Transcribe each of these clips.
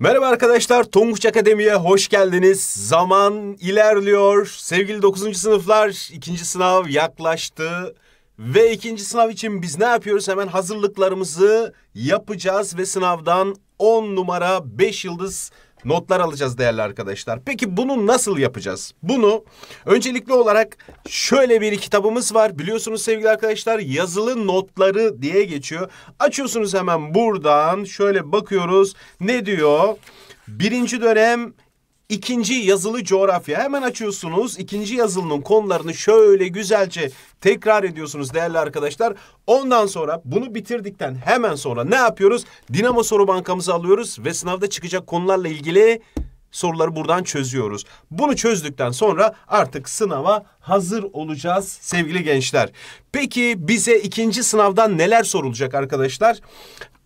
Merhaba arkadaşlar, Tonguç Akademi'ye hoş geldiniz. Zaman ilerliyor. Sevgili 9. sınıflar, ikinci sınav yaklaştı. Ve ikinci sınav için biz ne yapıyoruz? Hemen hazırlıklarımızı yapacağız ve sınavdan 10 numara 5 yıldız notlar alacağız değerli arkadaşlar. Peki bunu nasıl yapacağız? Bunu öncelikli olarak şöyle bir kitabımız var. Biliyorsunuz sevgili arkadaşlar yazılı notları diye geçiyor. Açıyorsunuz hemen buradan şöyle bakıyoruz. Ne diyor? Birinci dönem İkinci yazılı coğrafya hemen açıyorsunuz. İkinci yazılının konularını şöyle güzelce tekrar ediyorsunuz değerli arkadaşlar. Ondan sonra bunu bitirdikten hemen sonra ne yapıyoruz? Dinamo soru bankamızı alıyoruz ve sınavda çıkacak konularla ilgili soruları buradan çözüyoruz. Bunu çözdükten sonra artık sınava hazır olacağız sevgili gençler. Peki bize ikinci sınavdan neler sorulacak arkadaşlar?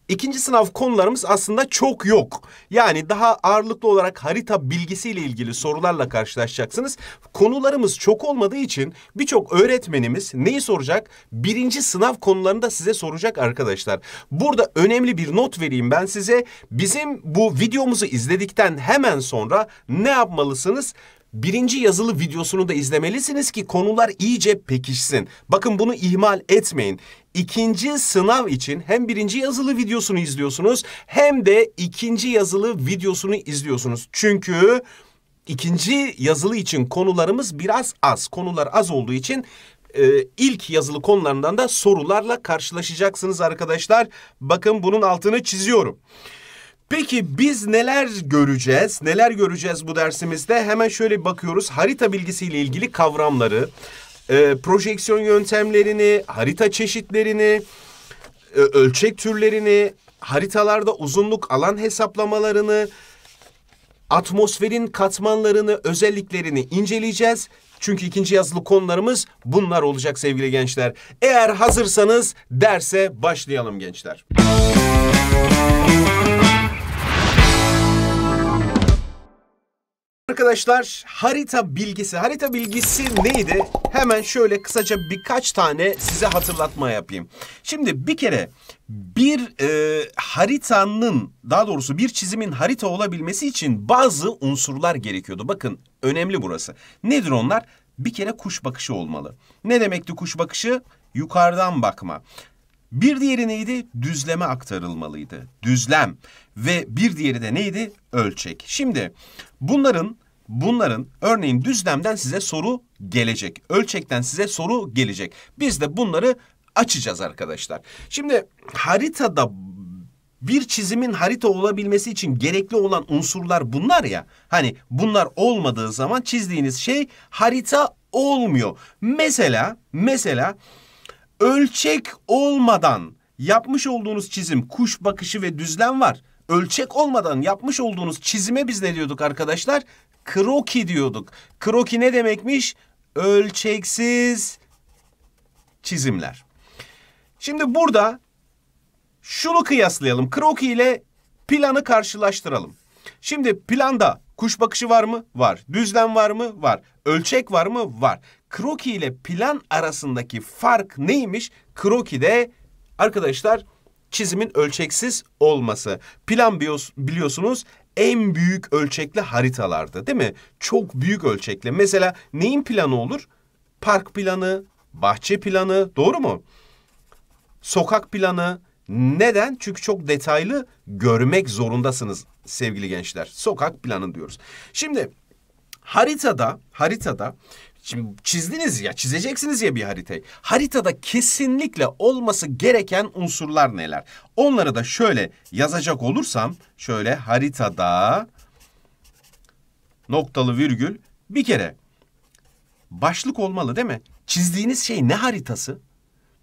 İkinci sınav konularımız aslında çok yok. Yani daha ağırlıklı olarak harita bilgisiyle ilgili sorularla karşılaşacaksınız. Konularımız çok olmadığı için birçok öğretmenimiz neyi soracak? Birinci sınav konularını da size soracak arkadaşlar. Burada önemli bir not vereyim ben size. Bizim bu videomuzu izledikten hemen sonra ne yapmalısınız? birinci yazılı videosunu da izlemelisiniz ki konular iyice pekişsin. Bakın bunu ihmal etmeyin. İkinci sınav için hem birinci yazılı videosunu izliyorsunuz hem de ikinci yazılı videosunu izliyorsunuz. Çünkü ikinci yazılı için konularımız biraz az. Konular az olduğu için e, ilk yazılı konularından da sorularla karşılaşacaksınız arkadaşlar. Bakın bunun altını çiziyorum. Peki biz neler göreceğiz? Neler göreceğiz bu dersimizde? Hemen şöyle bakıyoruz. Harita bilgisiyle ilgili kavramları, e, projeksiyon yöntemlerini, harita çeşitlerini, e, ölçek türlerini, haritalarda uzunluk alan hesaplamalarını, atmosferin katmanlarını, özelliklerini inceleyeceğiz. Çünkü ikinci yazılı konularımız bunlar olacak sevgili gençler. Eğer hazırsanız derse başlayalım gençler. Müzik Arkadaşlar harita bilgisi. Harita bilgisi neydi? Hemen şöyle kısaca birkaç tane size hatırlatma yapayım. Şimdi bir kere bir e, haritanın daha doğrusu bir çizimin harita olabilmesi için bazı unsurlar gerekiyordu. Bakın önemli burası. Nedir onlar? Bir kere kuş bakışı olmalı. Ne demekti kuş bakışı? Yukarıdan bakma. Bir diğeri neydi? Düzleme aktarılmalıydı. Düzlem. Ve bir diğeri de neydi? Ölçek. Şimdi bunların bunların örneğin düzlemden size soru gelecek. Ölçekten size soru gelecek. Biz de bunları açacağız arkadaşlar. Şimdi haritada bir çizimin harita olabilmesi için gerekli olan unsurlar bunlar ya. Hani bunlar olmadığı zaman çizdiğiniz şey harita olmuyor. Mesela mesela ölçek olmadan yapmış olduğunuz çizim kuş bakışı ve düzlem var. Ölçek olmadan yapmış olduğunuz çizime biz ne diyorduk arkadaşlar? Kroki diyorduk. Kroki ne demekmiş? Ölçeksiz çizimler. Şimdi burada şunu kıyaslayalım. Kroki ile planı karşılaştıralım. Şimdi planda Kuş bakışı var mı? Var. Düzlem var mı? Var. Ölçek var mı? Var. Kroki ile plan arasındaki fark neymiş? de arkadaşlar çizimin ölçeksiz olması. Plan biliyorsunuz en büyük ölçekli haritalarda değil mi? Çok büyük ölçekli. Mesela neyin planı olur? Park planı, bahçe planı doğru mu? Sokak planı, neden? Çünkü çok detaylı görmek zorundasınız sevgili gençler. Sokak planı diyoruz. Şimdi haritada, haritada Şimdi çizdiniz ya, çizeceksiniz ya bir haritayı. Haritada kesinlikle olması gereken unsurlar neler? Onları da şöyle yazacak olursam, şöyle haritada noktalı virgül bir kere başlık olmalı değil mi? Çizdiğiniz şey ne haritası?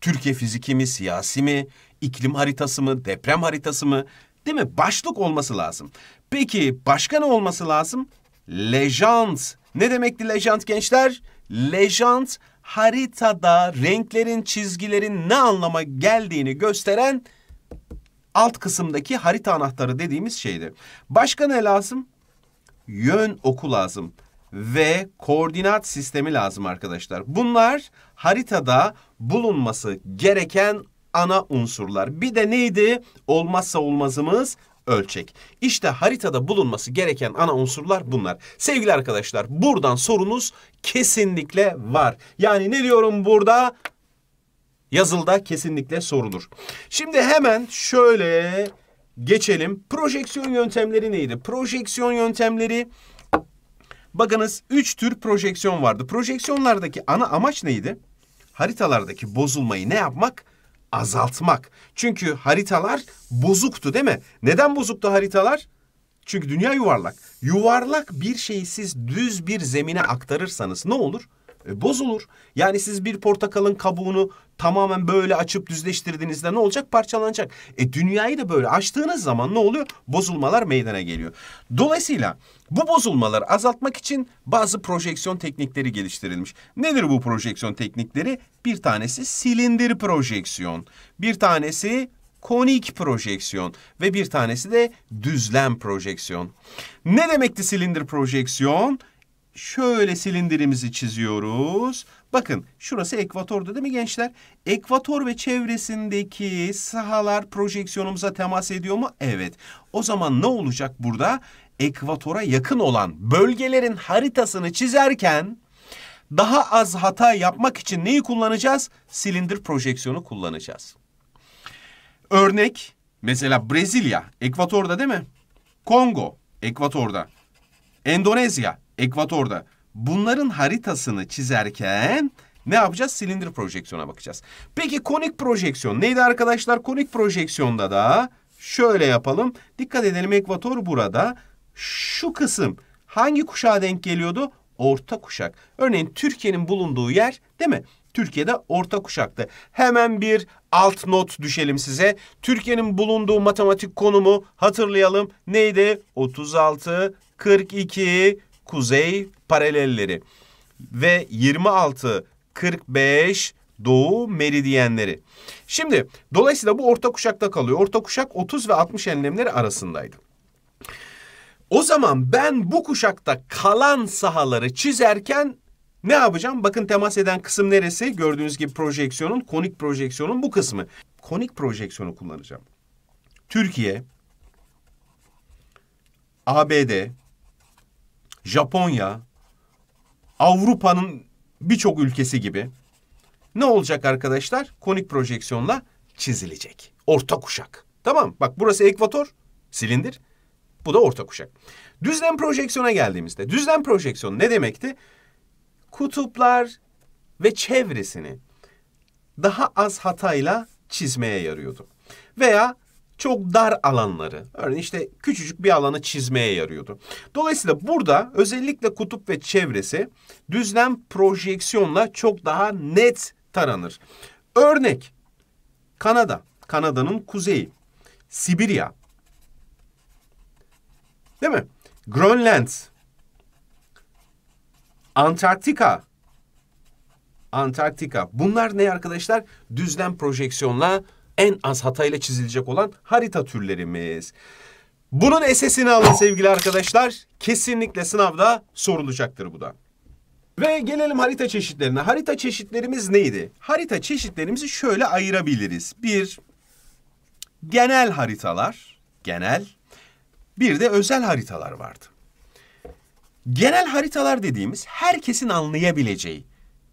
Türkiye fiziki mi, siyasi mi, iklim haritası mı, deprem haritası mı? Değil mi? Başlık olması lazım. Peki başka ne olması lazım? Lejant. Ne demekti lejant gençler? Lejant haritada renklerin, çizgilerin ne anlama geldiğini gösteren alt kısımdaki harita anahtarı dediğimiz şeydi. Başka ne lazım? Yön oku lazım ve koordinat sistemi lazım arkadaşlar. Bunlar haritada bulunması gereken ana unsurlar. Bir de neydi? Olmazsa olmazımız ölçek. İşte haritada bulunması gereken ana unsurlar bunlar. Sevgili arkadaşlar buradan sorunuz kesinlikle var. Yani ne diyorum burada? Yazılda kesinlikle sorulur. Şimdi hemen şöyle geçelim. Projeksiyon yöntemleri neydi? Projeksiyon yöntemleri bakınız 3 tür projeksiyon vardı. Projeksiyonlardaki ana amaç neydi? Haritalardaki bozulmayı ne yapmak? azaltmak. Çünkü haritalar bozuktu değil mi? Neden bozuktu haritalar? Çünkü dünya yuvarlak. Yuvarlak bir şeyi siz düz bir zemine aktarırsanız ne olur? E, bozulur. Yani siz bir portakalın kabuğunu tamamen böyle açıp düzleştirdiğinizde ne olacak? Parçalanacak. E dünyayı da böyle açtığınız zaman ne oluyor? Bozulmalar meydana geliyor. Dolayısıyla bu bozulmaları azaltmak için bazı projeksiyon teknikleri geliştirilmiş. Nedir bu projeksiyon teknikleri? Bir tanesi silindir projeksiyon. Bir tanesi konik projeksiyon ve bir tanesi de düzlem projeksiyon. Ne demekti silindir projeksiyon? şöyle silindirimizi çiziyoruz. Bakın şurası Ekvator'da değil mi gençler? Ekvator ve çevresindeki sahalar projeksiyonumuza temas ediyor mu? Evet. O zaman ne olacak burada? Ekvatora yakın olan bölgelerin haritasını çizerken daha az hata yapmak için neyi kullanacağız? Silindir projeksiyonu kullanacağız. Örnek mesela Brezilya ekvatorda değil mi? Kongo ekvatorda. Endonezya ekvatorda. Bunların haritasını çizerken ne yapacağız? Silindir projeksiyona bakacağız. Peki konik projeksiyon neydi arkadaşlar? Konik projeksiyonda da şöyle yapalım. Dikkat edelim ekvator burada. Şu kısım hangi kuşağa denk geliyordu? Orta kuşak. Örneğin Türkiye'nin bulunduğu yer değil mi? Türkiye'de orta kuşaktı. Hemen bir alt not düşelim size. Türkiye'nin bulunduğu matematik konumu hatırlayalım. Neydi? 36, 42, kuzey paralelleri ve 26 45 doğu meridyenleri. Şimdi dolayısıyla bu orta kuşakta kalıyor. Orta kuşak 30 ve 60 enlemleri arasındaydı. O zaman ben bu kuşakta kalan sahaları çizerken ne yapacağım? Bakın temas eden kısım neresi? Gördüğünüz gibi projeksiyonun, konik projeksiyonun bu kısmı. Konik projeksiyonu kullanacağım. Türkiye, ABD, Japonya, Avrupa'nın birçok ülkesi gibi ne olacak arkadaşlar? Konik projeksiyonla çizilecek. Orta kuşak. Tamam bak burası ekvator, silindir. Bu da orta kuşak. Düzlem projeksiyona geldiğimizde düzlem projeksiyon ne demekti? Kutuplar ve çevresini daha az hatayla çizmeye yarıyordu. Veya çok dar alanları, örneğin işte küçücük bir alanı çizmeye yarıyordu. Dolayısıyla burada özellikle kutup ve çevresi düzlem projeksiyonla çok daha net taranır. Örnek Kanada, Kanada'nın kuzeyi, Sibirya. Değil mi? Grönland, Antarktika, Antarktika. Bunlar ne arkadaşlar? Düzlem projeksiyonla en az hatayla çizilecek olan harita türlerimiz. Bunun esesini alın sevgili arkadaşlar. Kesinlikle sınavda sorulacaktır bu da. Ve gelelim harita çeşitlerine. Harita çeşitlerimiz neydi? Harita çeşitlerimizi şöyle ayırabiliriz. Bir, genel haritalar. Genel. Bir de özel haritalar vardı. Genel haritalar dediğimiz herkesin anlayabileceği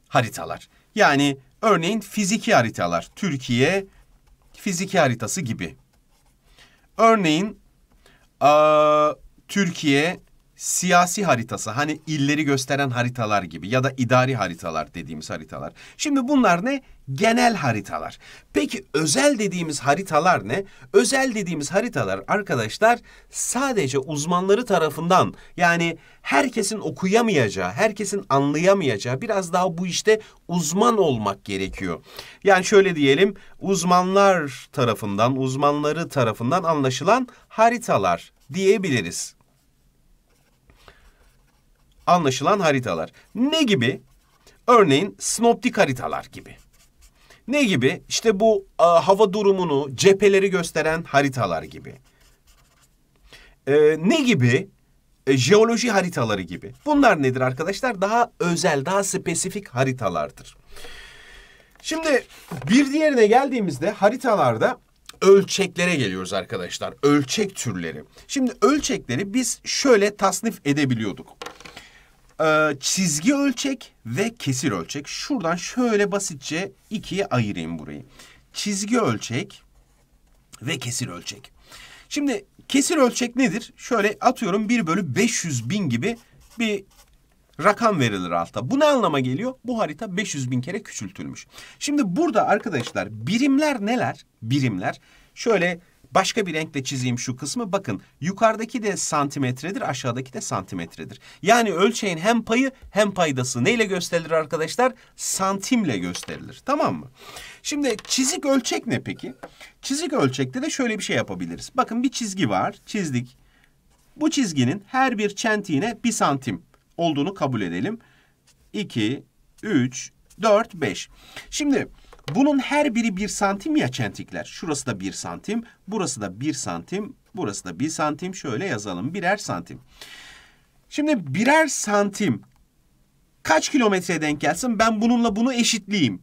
haritalar. Yani örneğin fiziki haritalar. Türkiye fiziki haritası gibi. Örneğin Türkiye siyasi haritası hani illeri gösteren haritalar gibi ya da idari haritalar dediğimiz haritalar. Şimdi bunlar ne? Genel haritalar. Peki özel dediğimiz haritalar ne? Özel dediğimiz haritalar arkadaşlar sadece uzmanları tarafından yani herkesin okuyamayacağı, herkesin anlayamayacağı biraz daha bu işte uzman olmak gerekiyor. Yani şöyle diyelim uzmanlar tarafından, uzmanları tarafından anlaşılan haritalar diyebiliriz anlaşılan haritalar. Ne gibi? Örneğin sinoptik haritalar gibi. Ne gibi? İşte bu e, hava durumunu, cepheleri gösteren haritalar gibi. E, ne gibi? E, jeoloji haritaları gibi. Bunlar nedir arkadaşlar? Daha özel, daha spesifik haritalardır. Şimdi bir diğerine geldiğimizde haritalarda ölçeklere geliyoruz arkadaşlar. Ölçek türleri. Şimdi ölçekleri biz şöyle tasnif edebiliyorduk. Ee, çizgi ölçek ve kesir ölçek. Şuradan şöyle basitçe ikiye ayırayım burayı. Çizgi ölçek ve kesir ölçek. Şimdi kesir ölçek nedir? Şöyle atıyorum 1 bölü 500 bin gibi bir rakam verilir altta. Bu ne anlama geliyor? Bu harita 500 bin kere küçültülmüş. Şimdi burada arkadaşlar birimler neler? Birimler şöyle Başka bir renkle çizeyim şu kısmı. Bakın yukarıdaki de santimetredir, aşağıdaki de santimetredir. Yani ölçeğin hem payı hem paydası neyle gösterilir arkadaşlar? Santimle gösterilir. Tamam mı? Şimdi çizik ölçek ne peki? Çizik ölçekte de şöyle bir şey yapabiliriz. Bakın bir çizgi var. Çizdik. Bu çizginin her bir çentiğine bir santim olduğunu kabul edelim. 2, 3, 4, 5. Şimdi bunun her biri bir santim ya çentikler. Şurası da bir santim, burası da bir santim, burası da bir santim. Şöyle yazalım birer santim. Şimdi birer santim kaç kilometreye denk gelsin? Ben bununla bunu eşitleyeyim.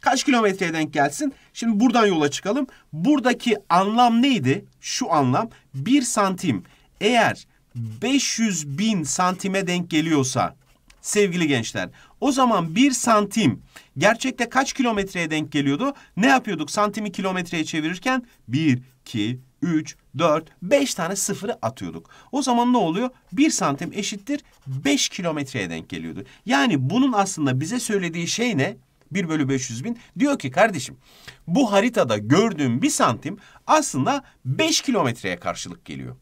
Kaç kilometreye denk gelsin? Şimdi buradan yola çıkalım. Buradaki anlam neydi? Şu anlam bir santim. Eğer 500 bin santime denk geliyorsa sevgili gençler. O zaman bir santim gerçekte kaç kilometreye denk geliyordu? Ne yapıyorduk santimi kilometreye çevirirken? bir, iki, üç, dört, beş tane sıfırı atıyorduk. O zaman ne oluyor? Bir santim eşittir beş kilometreye denk geliyordu. Yani bunun aslında bize söylediği şey ne? 1 bölü 500 bin. Diyor ki kardeşim bu haritada gördüğüm bir santim aslında 5 kilometreye karşılık geliyor.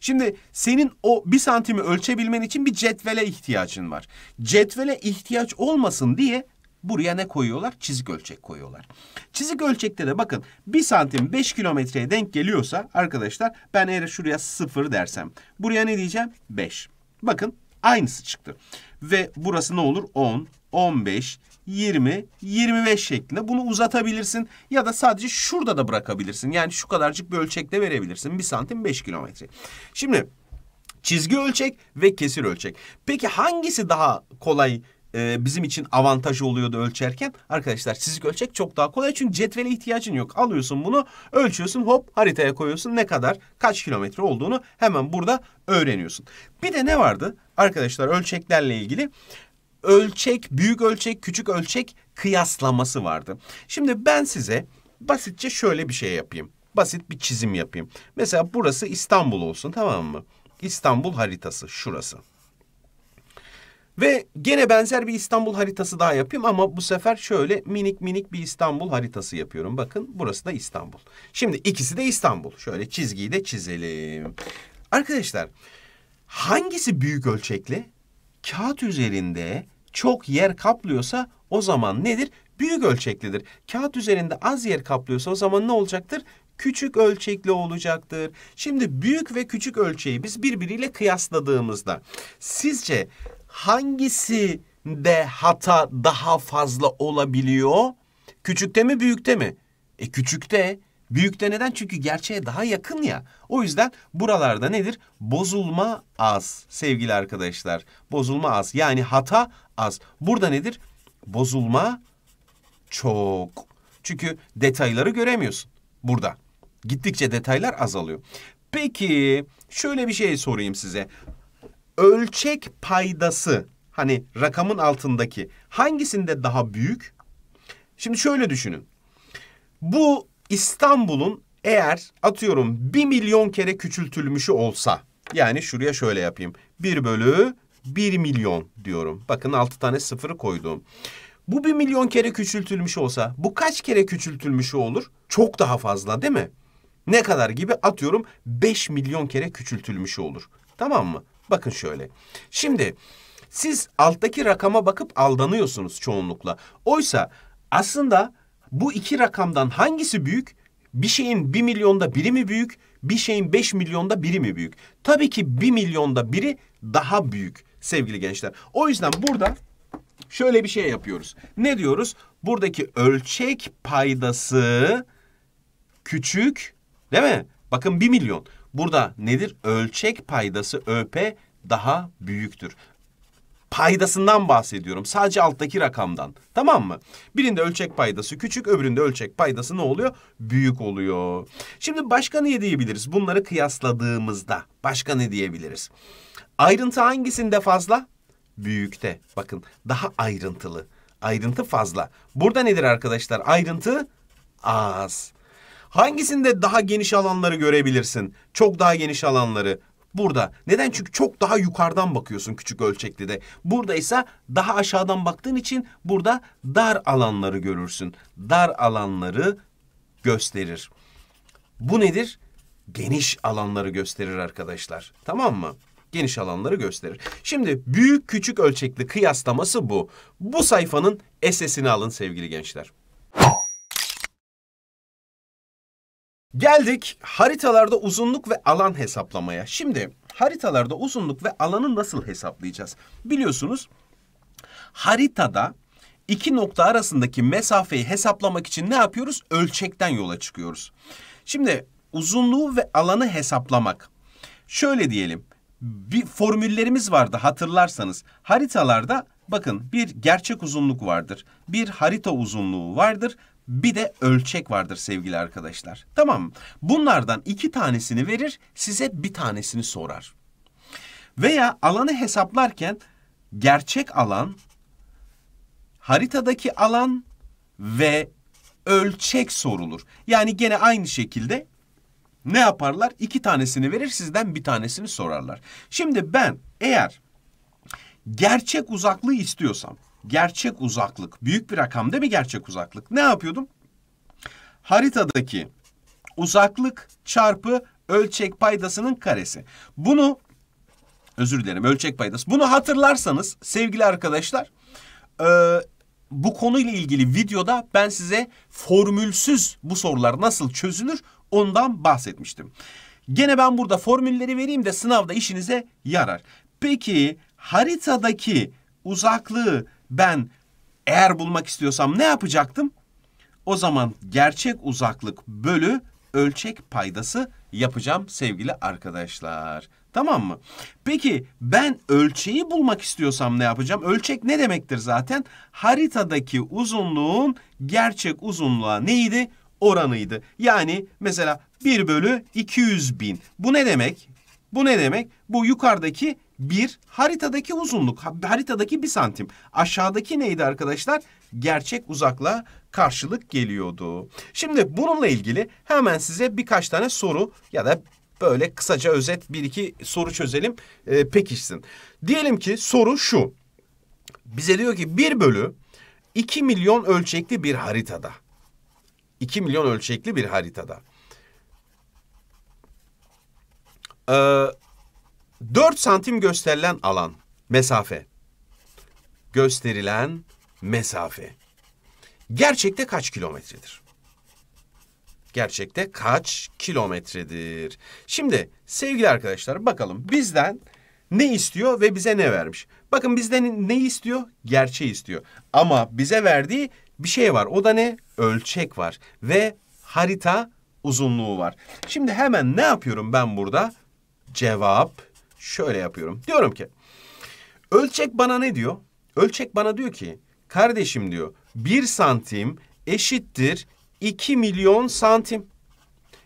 Şimdi senin o bir santimi ölçebilmen için bir cetvele ihtiyacın var. Cetvele ihtiyaç olmasın diye buraya ne koyuyorlar? Çizik ölçek koyuyorlar. Çizik ölçekte de bakın bir santim beş kilometreye denk geliyorsa arkadaşlar ben eğer şuraya sıfır dersem buraya ne diyeceğim? Beş. Bakın aynısı çıktı. Ve burası ne olur? On, on beş, 20, 25 şeklinde. Bunu uzatabilirsin ya da sadece şurada da bırakabilirsin. Yani şu kadarcık bir ölçekte verebilirsin. 1 santim 5 kilometre. Şimdi çizgi ölçek ve kesir ölçek. Peki hangisi daha kolay e, bizim için avantaj oluyordu ölçerken. Arkadaşlar çizik ölçek çok daha kolay çünkü cetvele ihtiyacın yok. Alıyorsun bunu ölçüyorsun hop haritaya koyuyorsun ne kadar kaç kilometre olduğunu hemen burada öğreniyorsun. Bir de ne vardı arkadaşlar ölçeklerle ilgili ölçek, büyük ölçek, küçük ölçek kıyaslaması vardı. Şimdi ben size basitçe şöyle bir şey yapayım. Basit bir çizim yapayım. Mesela burası İstanbul olsun tamam mı? İstanbul haritası şurası. Ve gene benzer bir İstanbul haritası daha yapayım ama bu sefer şöyle minik minik bir İstanbul haritası yapıyorum. Bakın burası da İstanbul. Şimdi ikisi de İstanbul. Şöyle çizgiyi de çizelim. Arkadaşlar hangisi büyük ölçekli? Kağıt üzerinde çok yer kaplıyorsa o zaman nedir? Büyük ölçeklidir. Kağıt üzerinde az yer kaplıyorsa o zaman ne olacaktır? küçük ölçekli olacaktır. Şimdi büyük ve küçük ölçeği biz birbiriyle kıyasladığımızda sizce hangisi de hata daha fazla olabiliyor? Küçükte mi büyükte mi? E küçükte. Büyük de neden? Çünkü gerçeğe daha yakın ya. O yüzden buralarda nedir? Bozulma az sevgili arkadaşlar. Bozulma az yani hata az. Burada nedir? Bozulma çok. Çünkü detayları göremiyorsun burada. Gittikçe detaylar azalıyor. Peki şöyle bir şey sorayım size. Ölçek paydası hani rakamın altındaki hangisinde daha büyük? Şimdi şöyle düşünün. Bu İstanbul'un eğer atıyorum 1 milyon kere küçültülmüşü olsa yani şuraya şöyle yapayım. 1 bölü 1 milyon diyorum. Bakın 6 tane sıfırı koydum. Bu 1 milyon kere küçültülmüş olsa bu kaç kere küçültülmüş olur? Çok daha fazla değil mi? Ne kadar gibi atıyorum 5 milyon kere küçültülmüş olur. Tamam mı? Bakın şöyle. Şimdi siz alttaki rakama bakıp aldanıyorsunuz çoğunlukla. Oysa aslında bu iki rakamdan hangisi büyük? Bir şeyin 1 milyonda biri mi büyük? Bir şeyin 5 milyonda biri mi büyük? Tabii ki 1 milyonda biri daha büyük sevgili gençler. O yüzden burada şöyle bir şey yapıyoruz. Ne diyoruz? Buradaki ölçek paydası küçük değil mi? Bakın 1 milyon. Burada nedir? Ölçek paydası ÖP daha büyüktür paydasından bahsediyorum. Sadece alttaki rakamdan. Tamam mı? Birinde ölçek paydası küçük, öbüründe ölçek paydası ne oluyor? Büyük oluyor. Şimdi başka ne diyebiliriz? Bunları kıyasladığımızda başka ne diyebiliriz? Ayrıntı hangisinde fazla? Büyükte. Bakın daha ayrıntılı. Ayrıntı fazla. Burada nedir arkadaşlar? Ayrıntı az. Hangisinde daha geniş alanları görebilirsin? Çok daha geniş alanları burada. Neden? Çünkü çok daha yukarıdan bakıyorsun küçük ölçekli de. Burada ise daha aşağıdan baktığın için burada dar alanları görürsün. Dar alanları gösterir. Bu nedir? Geniş alanları gösterir arkadaşlar. Tamam mı? Geniş alanları gösterir. Şimdi büyük küçük ölçekli kıyaslaması bu. Bu sayfanın esesini alın sevgili gençler. Geldik haritalarda uzunluk ve alan hesaplamaya. Şimdi haritalarda uzunluk ve alanı nasıl hesaplayacağız? Biliyorsunuz haritada iki nokta arasındaki mesafeyi hesaplamak için ne yapıyoruz? Ölçekten yola çıkıyoruz. Şimdi uzunluğu ve alanı hesaplamak. Şöyle diyelim. Bir formüllerimiz vardı hatırlarsanız. Haritalarda bakın bir gerçek uzunluk vardır. Bir harita uzunluğu vardır bir de ölçek vardır sevgili arkadaşlar. Tamam bunlardan iki tanesini verir size bir tanesini sorar. Veya alanı hesaplarken gerçek alan, haritadaki alan ve ölçek sorulur. Yani gene aynı şekilde ne yaparlar? İki tanesini verir sizden bir tanesini sorarlar. Şimdi ben eğer gerçek uzaklığı istiyorsam gerçek uzaklık. Büyük bir rakam değil mi gerçek uzaklık? Ne yapıyordum? Haritadaki uzaklık çarpı ölçek paydasının karesi. Bunu özür dilerim ölçek paydası. Bunu hatırlarsanız sevgili arkadaşlar e, bu konuyla ilgili videoda ben size formülsüz bu sorular nasıl çözülür ondan bahsetmiştim. Gene ben burada formülleri vereyim de sınavda işinize yarar. Peki haritadaki uzaklığı ben eğer bulmak istiyorsam ne yapacaktım? O zaman gerçek uzaklık bölü ölçek paydası yapacağım sevgili arkadaşlar. Tamam mı? Peki ben ölçeği bulmak istiyorsam ne yapacağım? Ölçek ne demektir zaten? Haritadaki uzunluğun gerçek uzunluğa neydi? Oranıydı. Yani mesela 1 bölü 200 bin. Bu ne demek? Bu ne demek? Bu yukarıdaki bir haritadaki uzunluk haritadaki bir santim. Aşağıdaki neydi arkadaşlar? Gerçek uzakla karşılık geliyordu. Şimdi bununla ilgili hemen size birkaç tane soru ya da böyle kısaca özet bir iki soru çözelim e, pekişsin. Diyelim ki soru şu. Bize diyor ki bir bölü 2 milyon ölçekli bir haritada. 2 milyon ölçekli bir haritada. Ee, 4 santim gösterilen alan, mesafe. Gösterilen mesafe. Gerçekte kaç kilometredir? Gerçekte kaç kilometredir? Şimdi sevgili arkadaşlar bakalım bizden ne istiyor ve bize ne vermiş? Bakın bizden ne istiyor? Gerçeği istiyor. Ama bize verdiği bir şey var. O da ne? Ölçek var ve harita uzunluğu var. Şimdi hemen ne yapıyorum ben burada? Cevap şöyle yapıyorum. Diyorum ki ölçek bana ne diyor? Ölçek bana diyor ki kardeşim diyor bir santim eşittir iki milyon santim.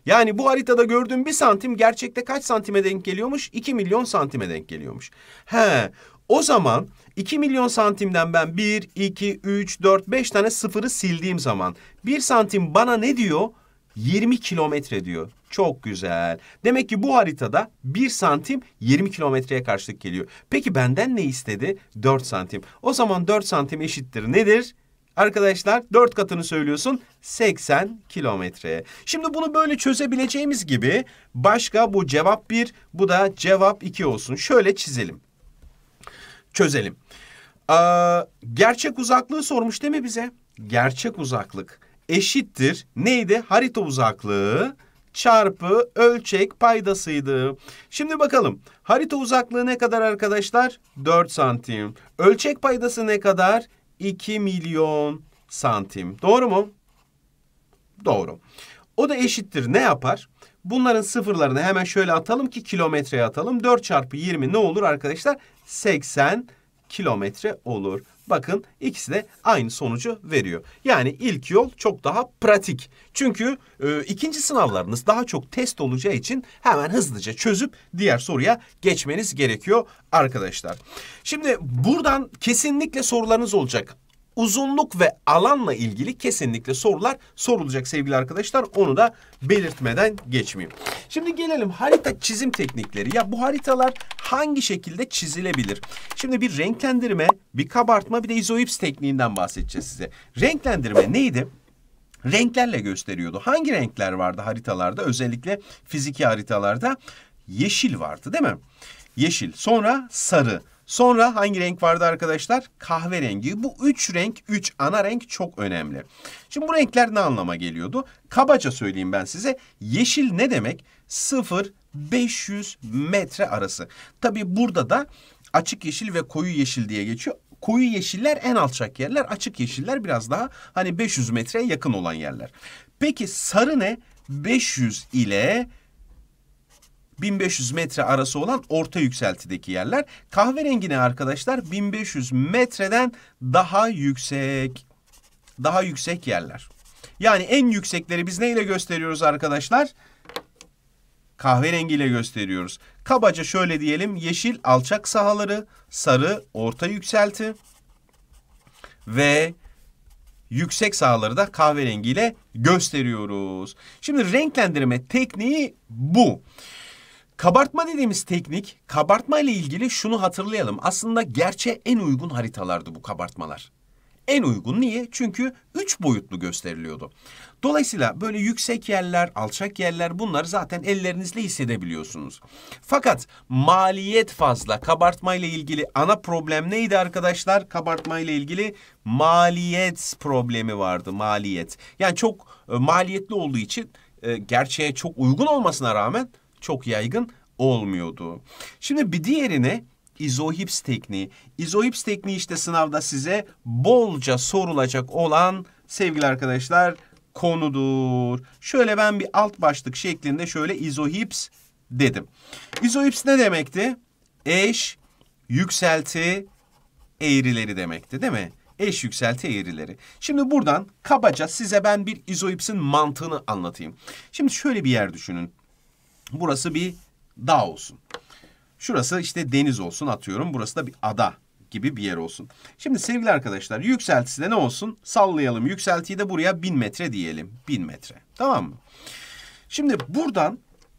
Yani bu haritada gördüğüm bir santim gerçekte kaç santime denk geliyormuş? İki milyon santime denk geliyormuş. He o zaman 2 milyon santimden ben 1, 2, 3, 4, 5 tane sıfırı sildiğim zaman 1 santim bana ne diyor? 20 kilometre diyor. Çok güzel. Demek ki bu haritada 1 santim 20 kilometreye karşılık geliyor. Peki benden ne istedi? 4 santim. O zaman 4 santim eşittir nedir? Arkadaşlar 4 katını söylüyorsun 80 kilometre. Şimdi bunu böyle çözebileceğimiz gibi başka bu cevap 1 bu da cevap 2 olsun. Şöyle çizelim. Çözelim. Ee, gerçek uzaklığı sormuş değil mi bize? Gerçek uzaklık eşittir. Neydi? Harita uzaklığı çarpı ölçek paydasıydı. Şimdi bakalım. Harita uzaklığı ne kadar arkadaşlar? 4 santim. Ölçek paydası ne kadar? 2 milyon santim. Doğru mu? Doğru. O da eşittir. Ne yapar? Bunların sıfırlarını hemen şöyle atalım ki kilometreye atalım. 4 çarpı 20 ne olur arkadaşlar? 80 kilometre olur. Bakın ikisi de aynı sonucu veriyor. Yani ilk yol çok daha pratik. Çünkü e, ikinci sınavlarınız daha çok test olacağı için hemen hızlıca çözüp diğer soruya geçmeniz gerekiyor arkadaşlar. Şimdi buradan kesinlikle sorularınız olacak uzunluk ve alanla ilgili kesinlikle sorular sorulacak sevgili arkadaşlar. Onu da belirtmeden geçmeyeyim. Şimdi gelelim harita çizim teknikleri. Ya bu haritalar hangi şekilde çizilebilir? Şimdi bir renklendirme, bir kabartma, bir de izoips tekniğinden bahsedeceğiz size. Renklendirme neydi? Renklerle gösteriyordu. Hangi renkler vardı haritalarda? Özellikle fiziki haritalarda yeşil vardı değil mi? Yeşil, sonra sarı, Sonra hangi renk vardı arkadaşlar? Kahverengi. Bu üç renk, üç ana renk çok önemli. Şimdi bu renkler ne anlama geliyordu? Kabaca söyleyeyim ben size. Yeşil ne demek? 0-500 metre arası. Tabi burada da açık yeşil ve koyu yeşil diye geçiyor. Koyu yeşiller en alçak yerler, açık yeşiller biraz daha hani 500 metreye yakın olan yerler. Peki sarı ne? 500 ile 1500 metre arası olan orta yükseltideki yerler. Kahverengi ne arkadaşlar? 1500 metreden daha yüksek. Daha yüksek yerler. Yani en yüksekleri biz neyle gösteriyoruz arkadaşlar? Kahverengiyle gösteriyoruz. Kabaca şöyle diyelim. Yeşil alçak sahaları, sarı orta yükselti ve yüksek sahaları da kahverengiyle gösteriyoruz. Şimdi renklendirme tekniği bu. Kabartma dediğimiz teknik, kabartma ile ilgili şunu hatırlayalım. Aslında gerçeğe en uygun haritalardı bu kabartmalar. En uygun niye? Çünkü üç boyutlu gösteriliyordu. Dolayısıyla böyle yüksek yerler, alçak yerler bunları zaten ellerinizle hissedebiliyorsunuz. Fakat maliyet fazla. Kabartma ile ilgili ana problem neydi arkadaşlar? Kabartma ile ilgili maliyet problemi vardı. Maliyet. Yani çok e, maliyetli olduğu için e, gerçeğe çok uygun olmasına rağmen çok yaygın olmuyordu. Şimdi bir diğerine izohips tekniği. İzohips tekniği işte sınavda size bolca sorulacak olan sevgili arkadaşlar konudur. Şöyle ben bir alt başlık şeklinde şöyle izohips dedim. İzohips ne demekti? Eş, yükselti, eğrileri demekti değil mi? Eş yükselti eğrileri. Şimdi buradan kabaca size ben bir izohipsin mantığını anlatayım. Şimdi şöyle bir yer düşünün. Burası bir dağ olsun. Şurası işte deniz olsun atıyorum. Burası da bir ada gibi bir yer olsun. Şimdi sevgili arkadaşlar yükseltisi de ne olsun? Sallayalım. Yükseltiyi de buraya 1000 metre diyelim. 1000 metre. Tamam mı? Şimdi buradan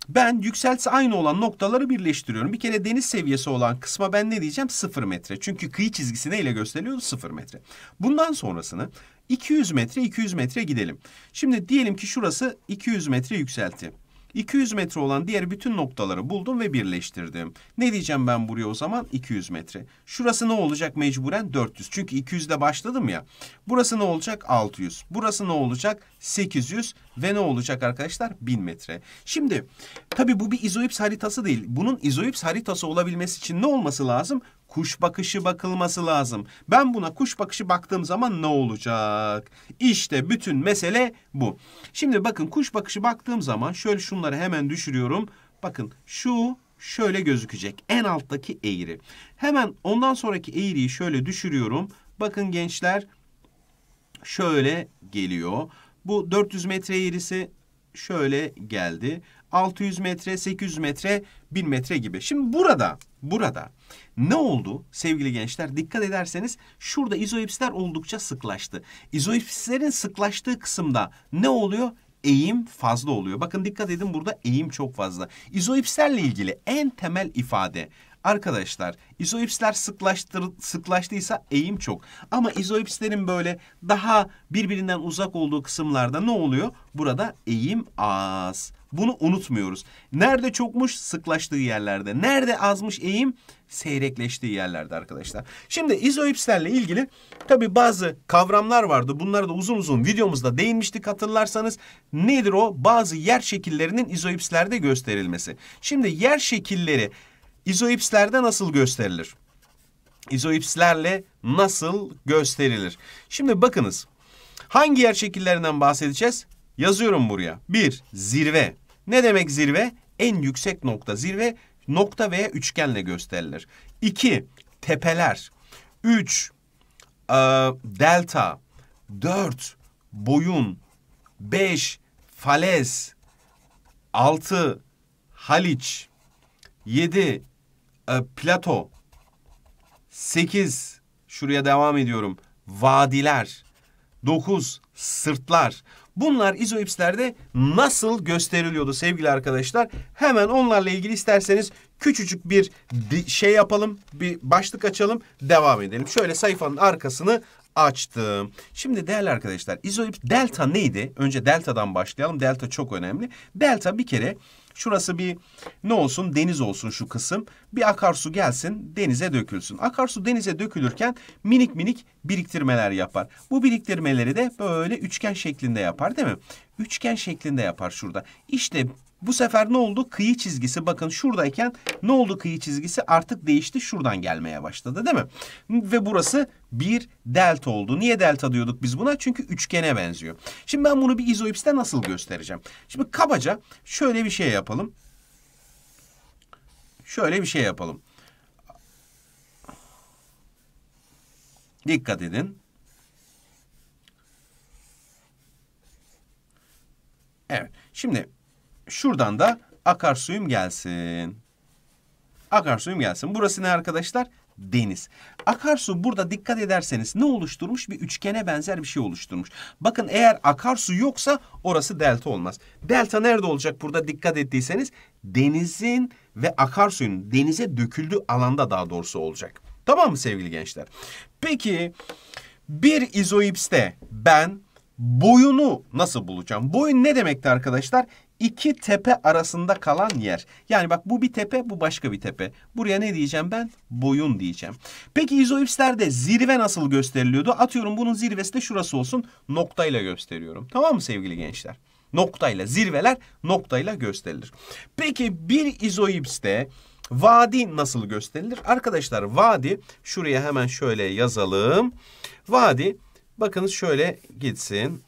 ben yükseltisi aynı olan noktaları birleştiriyorum. Bir kere deniz seviyesi olan kısma ben ne diyeceğim? 0 metre. Çünkü kıyı çizgisi neyle gösteriliyor 0 metre. Bundan sonrasını 200 metre 200 metre gidelim. Şimdi diyelim ki şurası 200 metre yükselti. 200 metre olan diğer bütün noktaları buldum ve birleştirdim. Ne diyeceğim ben buraya o zaman? 200 metre. Şurası ne olacak mecburen? 400. Çünkü 200 ile başladım ya. Burası ne olacak? 600. Burası ne olacak? 800 ve ne olacak arkadaşlar? 1000 metre. Şimdi tabii bu bir izoips haritası değil. Bunun izoips haritası olabilmesi için ne olması lazım? kuş bakışı bakılması lazım. Ben buna kuş bakışı baktığım zaman ne olacak? İşte bütün mesele bu. Şimdi bakın kuş bakışı baktığım zaman şöyle şunları hemen düşürüyorum. Bakın şu şöyle gözükecek. En alttaki eğri. Hemen ondan sonraki eğriyi şöyle düşürüyorum. Bakın gençler şöyle geliyor. Bu 400 metre eğrisi şöyle geldi. 600 metre, 800 metre, 1000 metre gibi. Şimdi burada, burada ne oldu sevgili gençler? Dikkat ederseniz şurada izoipsler oldukça sıklaştı. İzoipslerin sıklaştığı kısımda ne oluyor? eğim fazla oluyor. Bakın dikkat edin burada eğim çok fazla. İzoipslerle ilgili en temel ifade Arkadaşlar izoipsler sıklaştır, sıklaştıysa eğim çok. Ama izoipslerin böyle daha birbirinden uzak olduğu kısımlarda ne oluyor? Burada eğim az. Bunu unutmuyoruz. Nerede çokmuş? Sıklaştığı yerlerde. Nerede azmış eğim? Seyrekleştiği yerlerde arkadaşlar. Şimdi izoipslerle ilgili tabi bazı kavramlar vardı. Bunlara da uzun uzun videomuzda değinmiştik hatırlarsanız. Nedir o? Bazı yer şekillerinin izoipslerde gösterilmesi. Şimdi yer şekilleri izoipslerde nasıl gösterilir? İzoipslerle nasıl gösterilir? Şimdi bakınız. Hangi yer şekillerinden bahsedeceğiz? Yazıyorum buraya. 1. Zirve. Ne demek zirve? En yüksek nokta. Zirve nokta veya üçgenle gösterilir. 2. Tepeler. 3. E, delta. 4. Boyun. 5. Falez. 6. Haliç. 7. E, plato. 8. Şuraya devam ediyorum. Vadiler. 9. Sırtlar. Bunlar izoipslerde nasıl gösteriliyordu sevgili arkadaşlar? Hemen onlarla ilgili isterseniz küçücük bir şey yapalım, bir başlık açalım, devam edelim. Şöyle sayfanın arkasını açtım. Şimdi değerli arkadaşlar izoips delta neydi? Önce delta'dan başlayalım. Delta çok önemli. Delta bir kere Şurası bir ne olsun deniz olsun şu kısım. Bir akarsu gelsin denize dökülsün. Akarsu denize dökülürken minik minik biriktirmeler yapar. Bu biriktirmeleri de böyle üçgen şeklinde yapar değil mi? Üçgen şeklinde yapar şurada. İşte bu sefer ne oldu? Kıyı çizgisi bakın şuradayken ne oldu kıyı çizgisi? Artık değişti şuradan gelmeye başladı değil mi? Ve burası bir delta oldu. Niye delta diyorduk biz buna? Çünkü üçgene benziyor. Şimdi ben bunu bir izoipsle nasıl göstereceğim? Şimdi kabaca şöyle bir şey yapalım. Şöyle bir şey yapalım. Dikkat edin. Evet. Şimdi Şuradan da akarsuyum gelsin. Akarsuyum gelsin. Burası ne arkadaşlar? Deniz. Akarsu burada dikkat ederseniz ne oluşturmuş? Bir üçgene benzer bir şey oluşturmuş. Bakın eğer akarsu yoksa orası delta olmaz. Delta nerede olacak burada dikkat ettiyseniz? Denizin ve akarsuyun denize döküldüğü alanda daha doğrusu olacak. Tamam mı sevgili gençler? Peki bir izoipste ben boyunu nasıl bulacağım? Boyun ne demekti arkadaşlar? iki tepe arasında kalan yer. Yani bak bu bir tepe, bu başka bir tepe. Buraya ne diyeceğim ben? Boyun diyeceğim. Peki izoipslerde zirve nasıl gösteriliyordu? Atıyorum bunun zirvesi de şurası olsun. Noktayla gösteriyorum. Tamam mı sevgili gençler? Noktayla, zirveler noktayla gösterilir. Peki bir izoipste vadi nasıl gösterilir? Arkadaşlar vadi, şuraya hemen şöyle yazalım. Vadi, bakınız şöyle gitsin.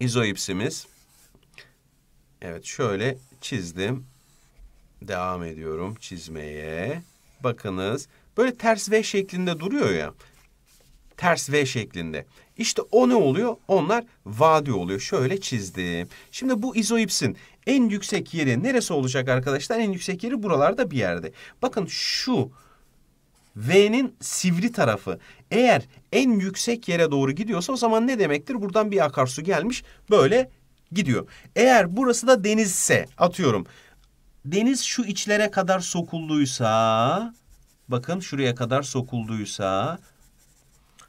İzoipsimiz Evet şöyle çizdim. Devam ediyorum çizmeye. Bakınız böyle ters V şeklinde duruyor ya. Ters V şeklinde. İşte o ne oluyor? Onlar vadi oluyor. Şöyle çizdim. Şimdi bu izoipsin en yüksek yeri neresi olacak arkadaşlar? En yüksek yeri buralarda bir yerde. Bakın şu V'nin sivri tarafı. Eğer en yüksek yere doğru gidiyorsa o zaman ne demektir? Buradan bir akarsu gelmiş böyle gidiyor. Eğer burası da denizse atıyorum deniz şu içlere kadar sokulduysa bakın şuraya kadar sokulduysa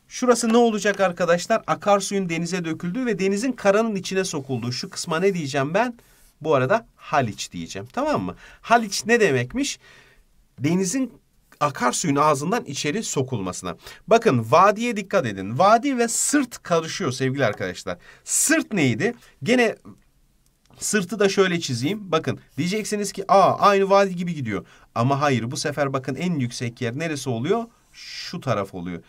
şurası ne olacak arkadaşlar? Akarsuyun denize döküldüğü ve denizin karanın içine sokulduğu şu kısma ne diyeceğim ben? Bu arada Haliç diyeceğim. Tamam mı? Haliç ne demekmiş? Denizin akarsuyun ağzından içeri sokulmasına. Bakın vadiye dikkat edin. Vadi ve sırt karışıyor sevgili arkadaşlar. Sırt neydi? Gene Sırtı da şöyle çizeyim. Bakın diyeceksiniz ki aa aynı vadi gibi gidiyor. Ama hayır bu sefer bakın en yüksek yer neresi oluyor? Şu taraf oluyor.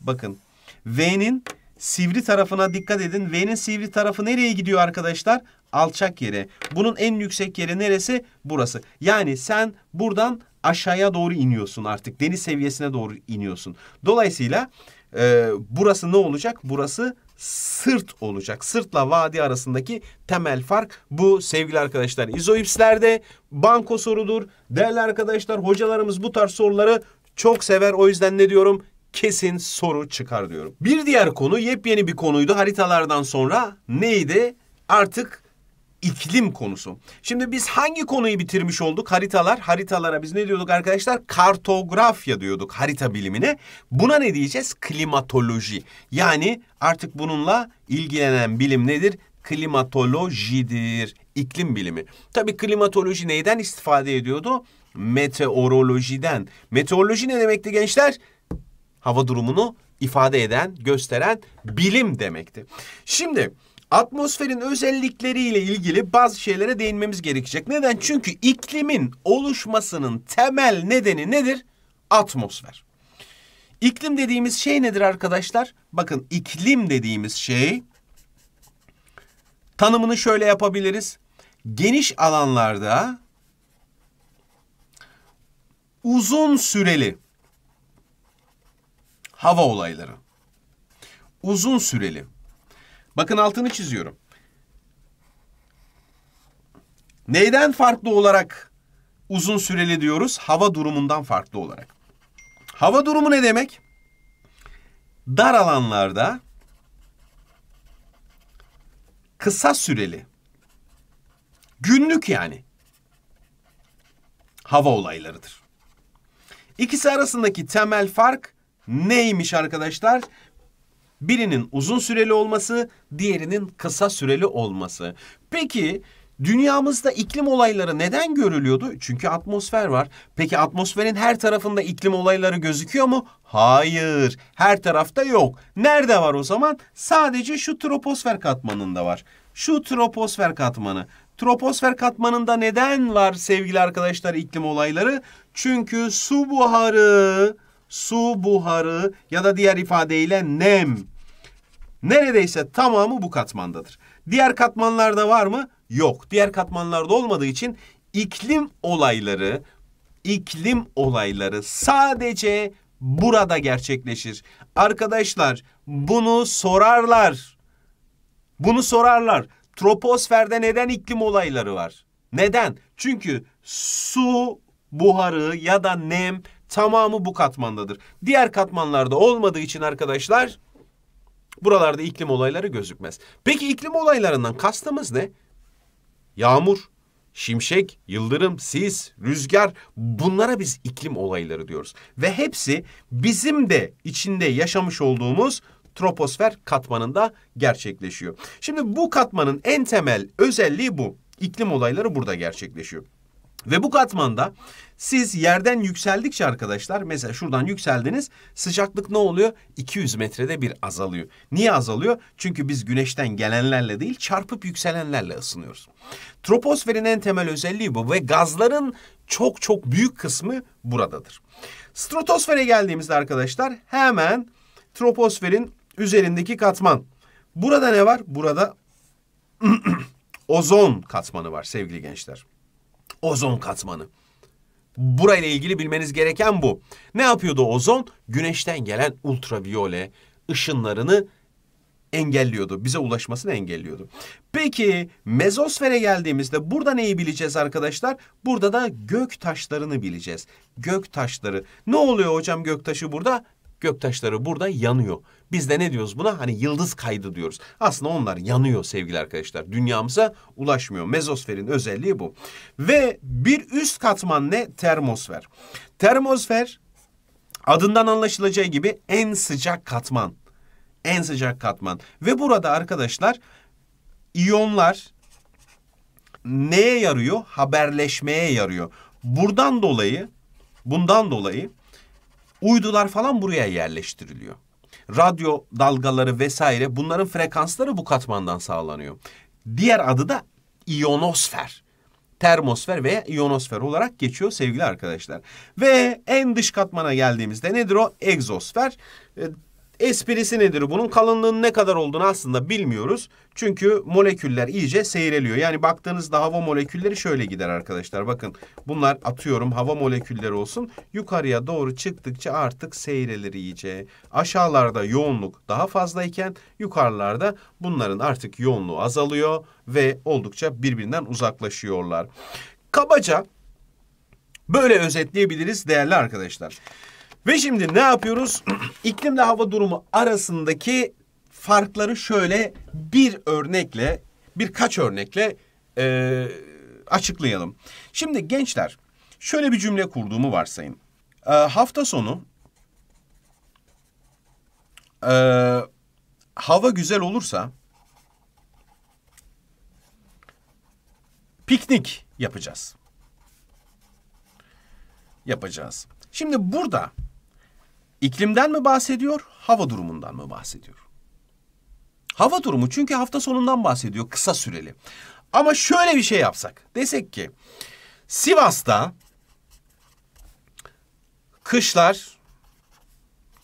Bakın V'nin sivri tarafına dikkat edin. V'nin sivri tarafı nereye gidiyor arkadaşlar? Alçak yere. Bunun en yüksek yeri neresi? Burası. Yani sen buradan aşağıya doğru iniyorsun artık. Deniz seviyesine doğru iniyorsun. Dolayısıyla e, burası ne olacak? Burası sırt olacak. Sırtla vadi arasındaki temel fark bu sevgili arkadaşlar. İzoipslerde banko sorudur. Değerli arkadaşlar hocalarımız bu tarz soruları çok sever. O yüzden ne diyorum? Kesin soru çıkar diyorum. Bir diğer konu yepyeni bir konuydu haritalardan sonra. Neydi? Artık iklim konusu. Şimdi biz hangi konuyu bitirmiş olduk? Haritalar. Haritalara biz ne diyorduk arkadaşlar? Kartografya diyorduk harita bilimine. Buna ne diyeceğiz? Klimatoloji. Yani artık bununla ilgilenen bilim nedir? Klimatolojidir. İklim bilimi. Tabii klimatoloji neyden istifade ediyordu? Meteorolojiden. Meteoroloji ne demekti gençler? Hava durumunu ifade eden, gösteren bilim demekti. Şimdi Atmosferin özellikleriyle ilgili bazı şeylere değinmemiz gerekecek. Neden? Çünkü iklimin oluşmasının temel nedeni nedir? Atmosfer. İklim dediğimiz şey nedir arkadaşlar? Bakın iklim dediğimiz şey tanımını şöyle yapabiliriz. Geniş alanlarda uzun süreli hava olayları. Uzun süreli Bakın altını çiziyorum. Neyden farklı olarak uzun süreli diyoruz? Hava durumundan farklı olarak. Hava durumu ne demek? Dar alanlarda kısa süreli günlük yani hava olaylarıdır. İkisi arasındaki temel fark neymiş arkadaşlar? Birinin uzun süreli olması, diğerinin kısa süreli olması. Peki dünyamızda iklim olayları neden görülüyordu? Çünkü atmosfer var. Peki atmosferin her tarafında iklim olayları gözüküyor mu? Hayır. Her tarafta yok. Nerede var o zaman? Sadece şu troposfer katmanında var. Şu troposfer katmanı. Troposfer katmanında neden var sevgili arkadaşlar iklim olayları? Çünkü su buharı su buharı ya da diğer ifadeyle nem. Neredeyse tamamı bu katmandadır. Diğer katmanlarda var mı? Yok. Diğer katmanlarda olmadığı için iklim olayları iklim olayları sadece burada gerçekleşir. Arkadaşlar bunu sorarlar. Bunu sorarlar. Troposferde neden iklim olayları var? Neden? Çünkü su buharı ya da nem tamamı bu katmandadır. Diğer katmanlarda olmadığı için arkadaşlar buralarda iklim olayları gözükmez. Peki iklim olaylarından kastımız ne? Yağmur, şimşek, yıldırım, sis, rüzgar bunlara biz iklim olayları diyoruz. Ve hepsi bizim de içinde yaşamış olduğumuz troposfer katmanında gerçekleşiyor. Şimdi bu katmanın en temel özelliği bu. İklim olayları burada gerçekleşiyor. Ve bu katmanda siz yerden yükseldikçe arkadaşlar mesela şuradan yükseldiniz sıcaklık ne oluyor? 200 metrede bir azalıyor. Niye azalıyor? Çünkü biz güneşten gelenlerle değil çarpıp yükselenlerle ısınıyoruz. Troposferin en temel özelliği bu ve gazların çok çok büyük kısmı buradadır. Stratosfere geldiğimizde arkadaşlar hemen troposferin üzerindeki katman. Burada ne var? Burada ozon katmanı var sevgili gençler. Ozon katmanı. Burayla ilgili bilmeniz gereken bu. Ne yapıyordu ozon? Güneşten gelen ultraviyole ışınlarını engelliyordu. Bize ulaşmasını engelliyordu. Peki mezosfere geldiğimizde burada neyi bileceğiz arkadaşlar? Burada da gök taşlarını bileceğiz. Gök taşları. Ne oluyor hocam gök taşı burada? göktaşları burada yanıyor. Biz de ne diyoruz buna? Hani yıldız kaydı diyoruz. Aslında onlar yanıyor sevgili arkadaşlar. Dünyamıza ulaşmıyor. Mezosferin özelliği bu. Ve bir üst katman ne? Termosfer. Termosfer adından anlaşılacağı gibi en sıcak katman. En sıcak katman. Ve burada arkadaşlar iyonlar neye yarıyor? Haberleşmeye yarıyor. Buradan dolayı, bundan dolayı uydular falan buraya yerleştiriliyor. Radyo dalgaları vesaire bunların frekansları bu katmandan sağlanıyor. Diğer adı da iyonosfer. Termosfer veya iyonosfer olarak geçiyor sevgili arkadaşlar. Ve en dış katmana geldiğimizde nedir o? Egzosfer. E, Esprisi nedir? Bunun kalınlığının ne kadar olduğunu aslında bilmiyoruz. Çünkü moleküller iyice seyreliyor. Yani baktığınızda hava molekülleri şöyle gider arkadaşlar. Bakın bunlar atıyorum hava molekülleri olsun. Yukarıya doğru çıktıkça artık seyrelir iyice. Aşağılarda yoğunluk daha fazlayken yukarılarda bunların artık yoğunluğu azalıyor ve oldukça birbirinden uzaklaşıyorlar. Kabaca böyle özetleyebiliriz değerli arkadaşlar. Ve şimdi ne yapıyoruz? İklimle hava durumu arasındaki farkları şöyle bir örnekle, birkaç örnekle e, açıklayalım. Şimdi gençler, şöyle bir cümle kurduğumu varsayın. E, hafta sonu e, hava güzel olursa piknik yapacağız. Yapacağız. Şimdi burada İklimden mi bahsediyor, hava durumundan mı bahsediyor? Hava durumu çünkü hafta sonundan bahsediyor kısa süreli. Ama şöyle bir şey yapsak. Desek ki Sivas'ta kışlar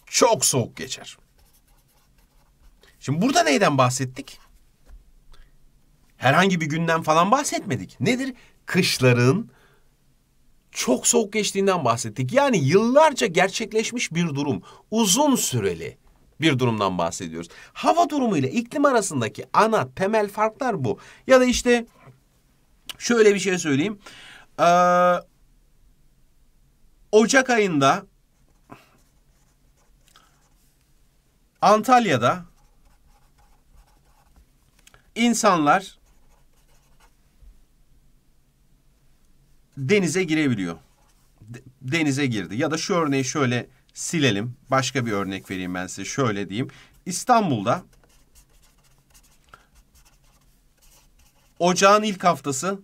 çok soğuk geçer. Şimdi burada neyden bahsettik? Herhangi bir günden falan bahsetmedik. Nedir? Kışların çok soğuk geçtiğinden bahsettik. Yani yıllarca gerçekleşmiş bir durum, uzun süreli bir durumdan bahsediyoruz. Hava durumu ile iklim arasındaki ana temel farklar bu. Ya da işte şöyle bir şey söyleyeyim. Ee, Ocak ayında Antalya'da insanlar denize girebiliyor. De, denize girdi. Ya da şu örneği şöyle silelim. Başka bir örnek vereyim ben size. Şöyle diyeyim. İstanbul'da ocağın ilk haftası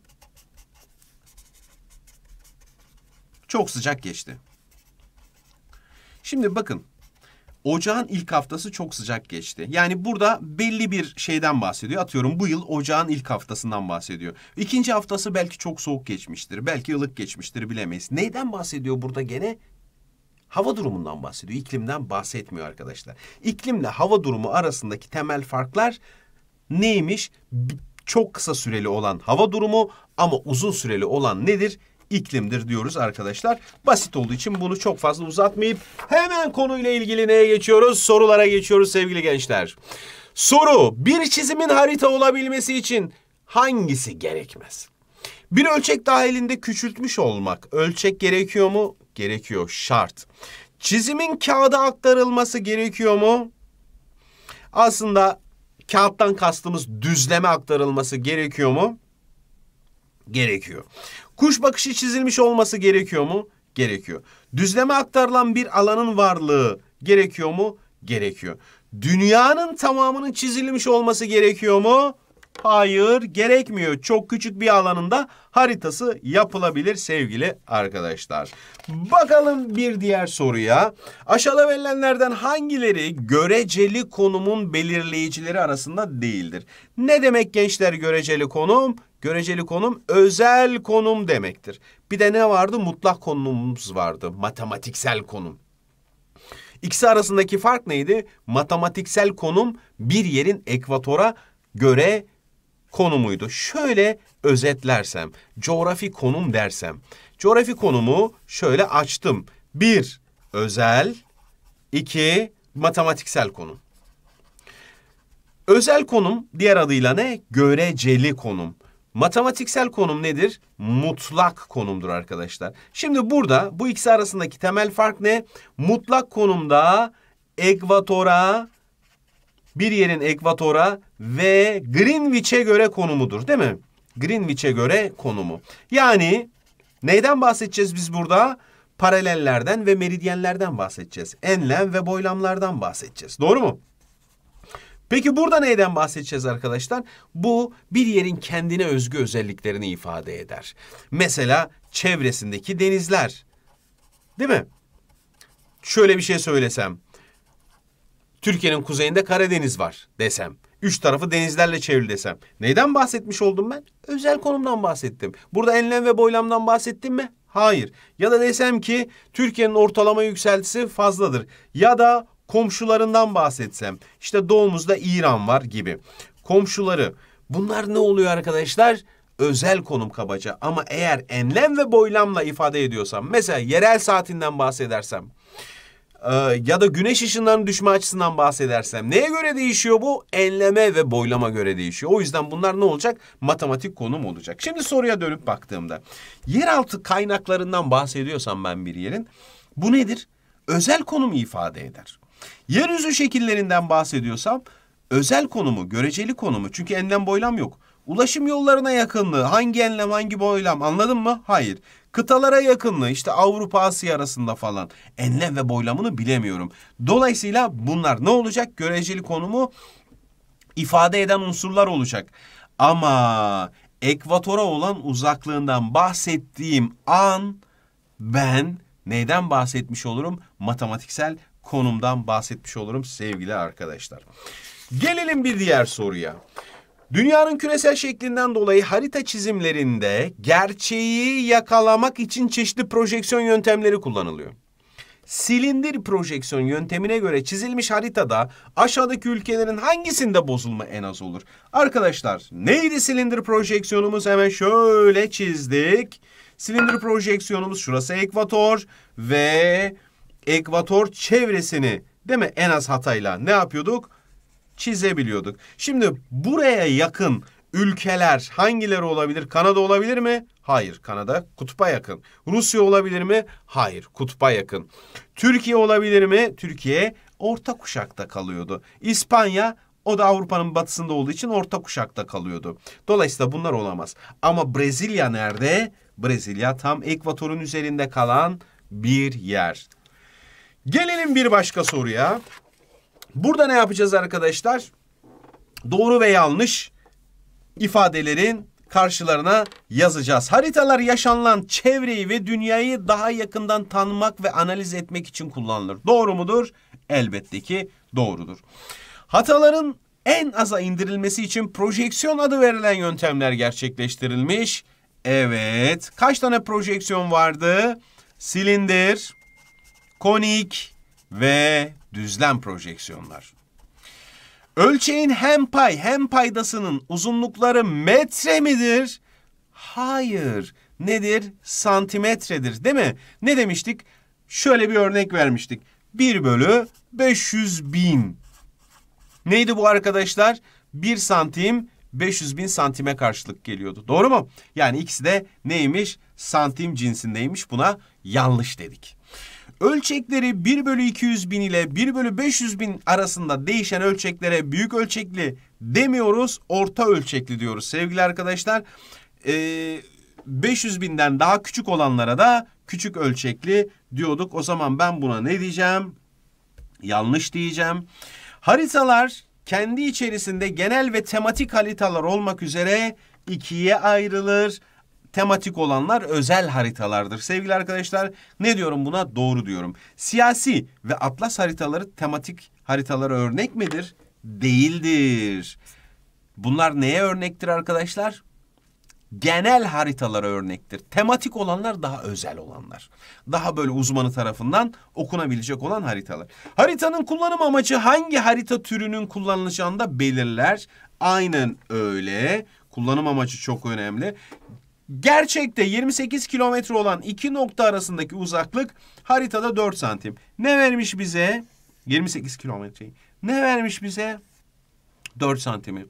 çok sıcak geçti. Şimdi bakın Ocağın ilk haftası çok sıcak geçti. Yani burada belli bir şeyden bahsediyor. Atıyorum bu yıl ocağın ilk haftasından bahsediyor. İkinci haftası belki çok soğuk geçmiştir. Belki ılık geçmiştir bilemeyiz. Neyden bahsediyor burada gene? Hava durumundan bahsediyor. İklimden bahsetmiyor arkadaşlar. İklimle hava durumu arasındaki temel farklar neymiş? Çok kısa süreli olan hava durumu ama uzun süreli olan nedir? iklimdir diyoruz arkadaşlar. Basit olduğu için bunu çok fazla uzatmayıp hemen konuyla ilgili neye geçiyoruz? Sorulara geçiyoruz sevgili gençler. Soru bir çizimin harita olabilmesi için hangisi gerekmez? Bir ölçek dahilinde küçültmüş olmak ölçek gerekiyor mu? Gerekiyor şart. Çizimin kağıda aktarılması gerekiyor mu? Aslında kağıttan kastımız düzleme aktarılması gerekiyor mu? Gerekiyor. Kuş bakışı çizilmiş olması gerekiyor mu? Gerekiyor. Düzleme aktarılan bir alanın varlığı gerekiyor mu? Gerekiyor. Dünyanın tamamının çizilmiş olması gerekiyor mu? Hayır gerekmiyor. Çok küçük bir alanında haritası yapılabilir sevgili arkadaşlar. Bakalım bir diğer soruya. Aşağıda verilenlerden hangileri göreceli konumun belirleyicileri arasında değildir? Ne demek gençler göreceli konum? Göreceli konum özel konum demektir. Bir de ne vardı? Mutlak konumumuz vardı. Matematiksel konum. İkisi arasındaki fark neydi? Matematiksel konum bir yerin ekvatora göre konumuydu. Şöyle özetlersem, coğrafi konum dersem. Coğrafi konumu şöyle açtım. Bir, özel. iki matematiksel konum. Özel konum diğer adıyla ne? Göreceli konum. Matematiksel konum nedir? Mutlak konumdur arkadaşlar. Şimdi burada bu ikisi arasındaki temel fark ne? Mutlak konumda ekvatora bir yerin ekvatora ve Greenwich'e göre konumudur değil mi? Greenwich'e göre konumu. Yani neyden bahsedeceğiz biz burada? Paralellerden ve meridyenlerden bahsedeceğiz. Enlem ve boylamlardan bahsedeceğiz. Doğru mu? Peki burada neyden bahsedeceğiz arkadaşlar? Bu bir yerin kendine özgü özelliklerini ifade eder. Mesela çevresindeki denizler. Değil mi? Şöyle bir şey söylesem. Türkiye'nin kuzeyinde Karadeniz var desem. Üç tarafı denizlerle çevrili desem. Neyden bahsetmiş oldum ben? Özel konumdan bahsettim. Burada enlem ve boylamdan bahsettim mi? Hayır. Ya da desem ki Türkiye'nin ortalama yükseltisi fazladır. Ya da komşularından bahsetsem işte doğumuzda İran var gibi komşuları bunlar ne oluyor arkadaşlar? Özel konum kabaca ama eğer enlem ve boylamla ifade ediyorsam mesela yerel saatinden bahsedersem e, ya da güneş ışınlarının düşme açısından bahsedersem neye göre değişiyor bu? Enleme ve boylama göre değişiyor. O yüzden bunlar ne olacak? Matematik konum olacak. Şimdi soruya dönüp baktığımda yeraltı kaynaklarından bahsediyorsam ben bir yerin bu nedir? Özel konum ifade eder. Yeryüzü şekillerinden bahsediyorsam özel konumu, göreceli konumu. Çünkü enlem boylam yok. Ulaşım yollarına yakınlığı, hangi enlem hangi boylam anladın mı? Hayır. Kıtalara yakınlığı işte Avrupa Asya arasında falan enlem ve boylamını bilemiyorum. Dolayısıyla bunlar ne olacak? Göreceli konumu ifade eden unsurlar olacak. Ama ekvatora olan uzaklığından bahsettiğim an ben neyden bahsetmiş olurum? Matematiksel konumdan bahsetmiş olurum sevgili arkadaşlar. Gelelim bir diğer soruya. Dünyanın küresel şeklinden dolayı harita çizimlerinde gerçeği yakalamak için çeşitli projeksiyon yöntemleri kullanılıyor. Silindir projeksiyon yöntemine göre çizilmiş haritada aşağıdaki ülkelerin hangisinde bozulma en az olur? Arkadaşlar neydi silindir projeksiyonumuz? Hemen şöyle çizdik. Silindir projeksiyonumuz şurası ekvator ve ekvator çevresini değil mi en az hatayla ne yapıyorduk? Çizebiliyorduk. Şimdi buraya yakın ülkeler hangileri olabilir? Kanada olabilir mi? Hayır. Kanada kutba yakın. Rusya olabilir mi? Hayır. Kutba yakın. Türkiye olabilir mi? Türkiye orta kuşakta kalıyordu. İspanya o da Avrupa'nın batısında olduğu için orta kuşakta kalıyordu. Dolayısıyla bunlar olamaz. Ama Brezilya nerede? Brezilya tam ekvatorun üzerinde kalan bir yer. Gelelim bir başka soruya. Burada ne yapacağız arkadaşlar? Doğru ve yanlış ifadelerin karşılarına yazacağız. Haritalar yaşanılan çevreyi ve dünyayı daha yakından tanımak ve analiz etmek için kullanılır. Doğru mudur? Elbette ki doğrudur. Hataların en aza indirilmesi için projeksiyon adı verilen yöntemler gerçekleştirilmiş. Evet. Kaç tane projeksiyon vardı? Silindir, konik ve düzlem projeksiyonlar. Ölçeğin hem pay hem paydasının uzunlukları metre midir? Hayır. Nedir? Santimetredir değil mi? Ne demiştik? Şöyle bir örnek vermiştik. 1 bölü 500 bin. Neydi bu arkadaşlar? 1 santim 500 bin santime karşılık geliyordu. Doğru mu? Yani ikisi de neymiş? Santim cinsindeymiş. Buna yanlış dedik. Ölçekleri 1 bölü 200 bin ile 1 bölü 500 bin arasında değişen ölçeklere büyük ölçekli demiyoruz. Orta ölçekli diyoruz sevgili arkadaşlar. Ee, 500 binden daha küçük olanlara da küçük ölçekli diyorduk. O zaman ben buna ne diyeceğim? Yanlış diyeceğim. Haritalar kendi içerisinde genel ve tematik haritalar olmak üzere ikiye ayrılır tematik olanlar özel haritalardır. Sevgili arkadaşlar ne diyorum buna? Doğru diyorum. Siyasi ve atlas haritaları tematik haritalara örnek midir? Değildir. Bunlar neye örnektir arkadaşlar? genel haritalara örnektir. Tematik olanlar daha özel olanlar. Daha böyle uzmanı tarafından okunabilecek olan haritalar. Haritanın kullanım amacı hangi harita türünün kullanılacağını da belirler. Aynen öyle. Kullanım amacı çok önemli. Gerçekte 28 kilometre olan iki nokta arasındaki uzaklık haritada 4 santim. Ne vermiş bize? 28 kilometreyi. Ne vermiş bize? 4 santimi.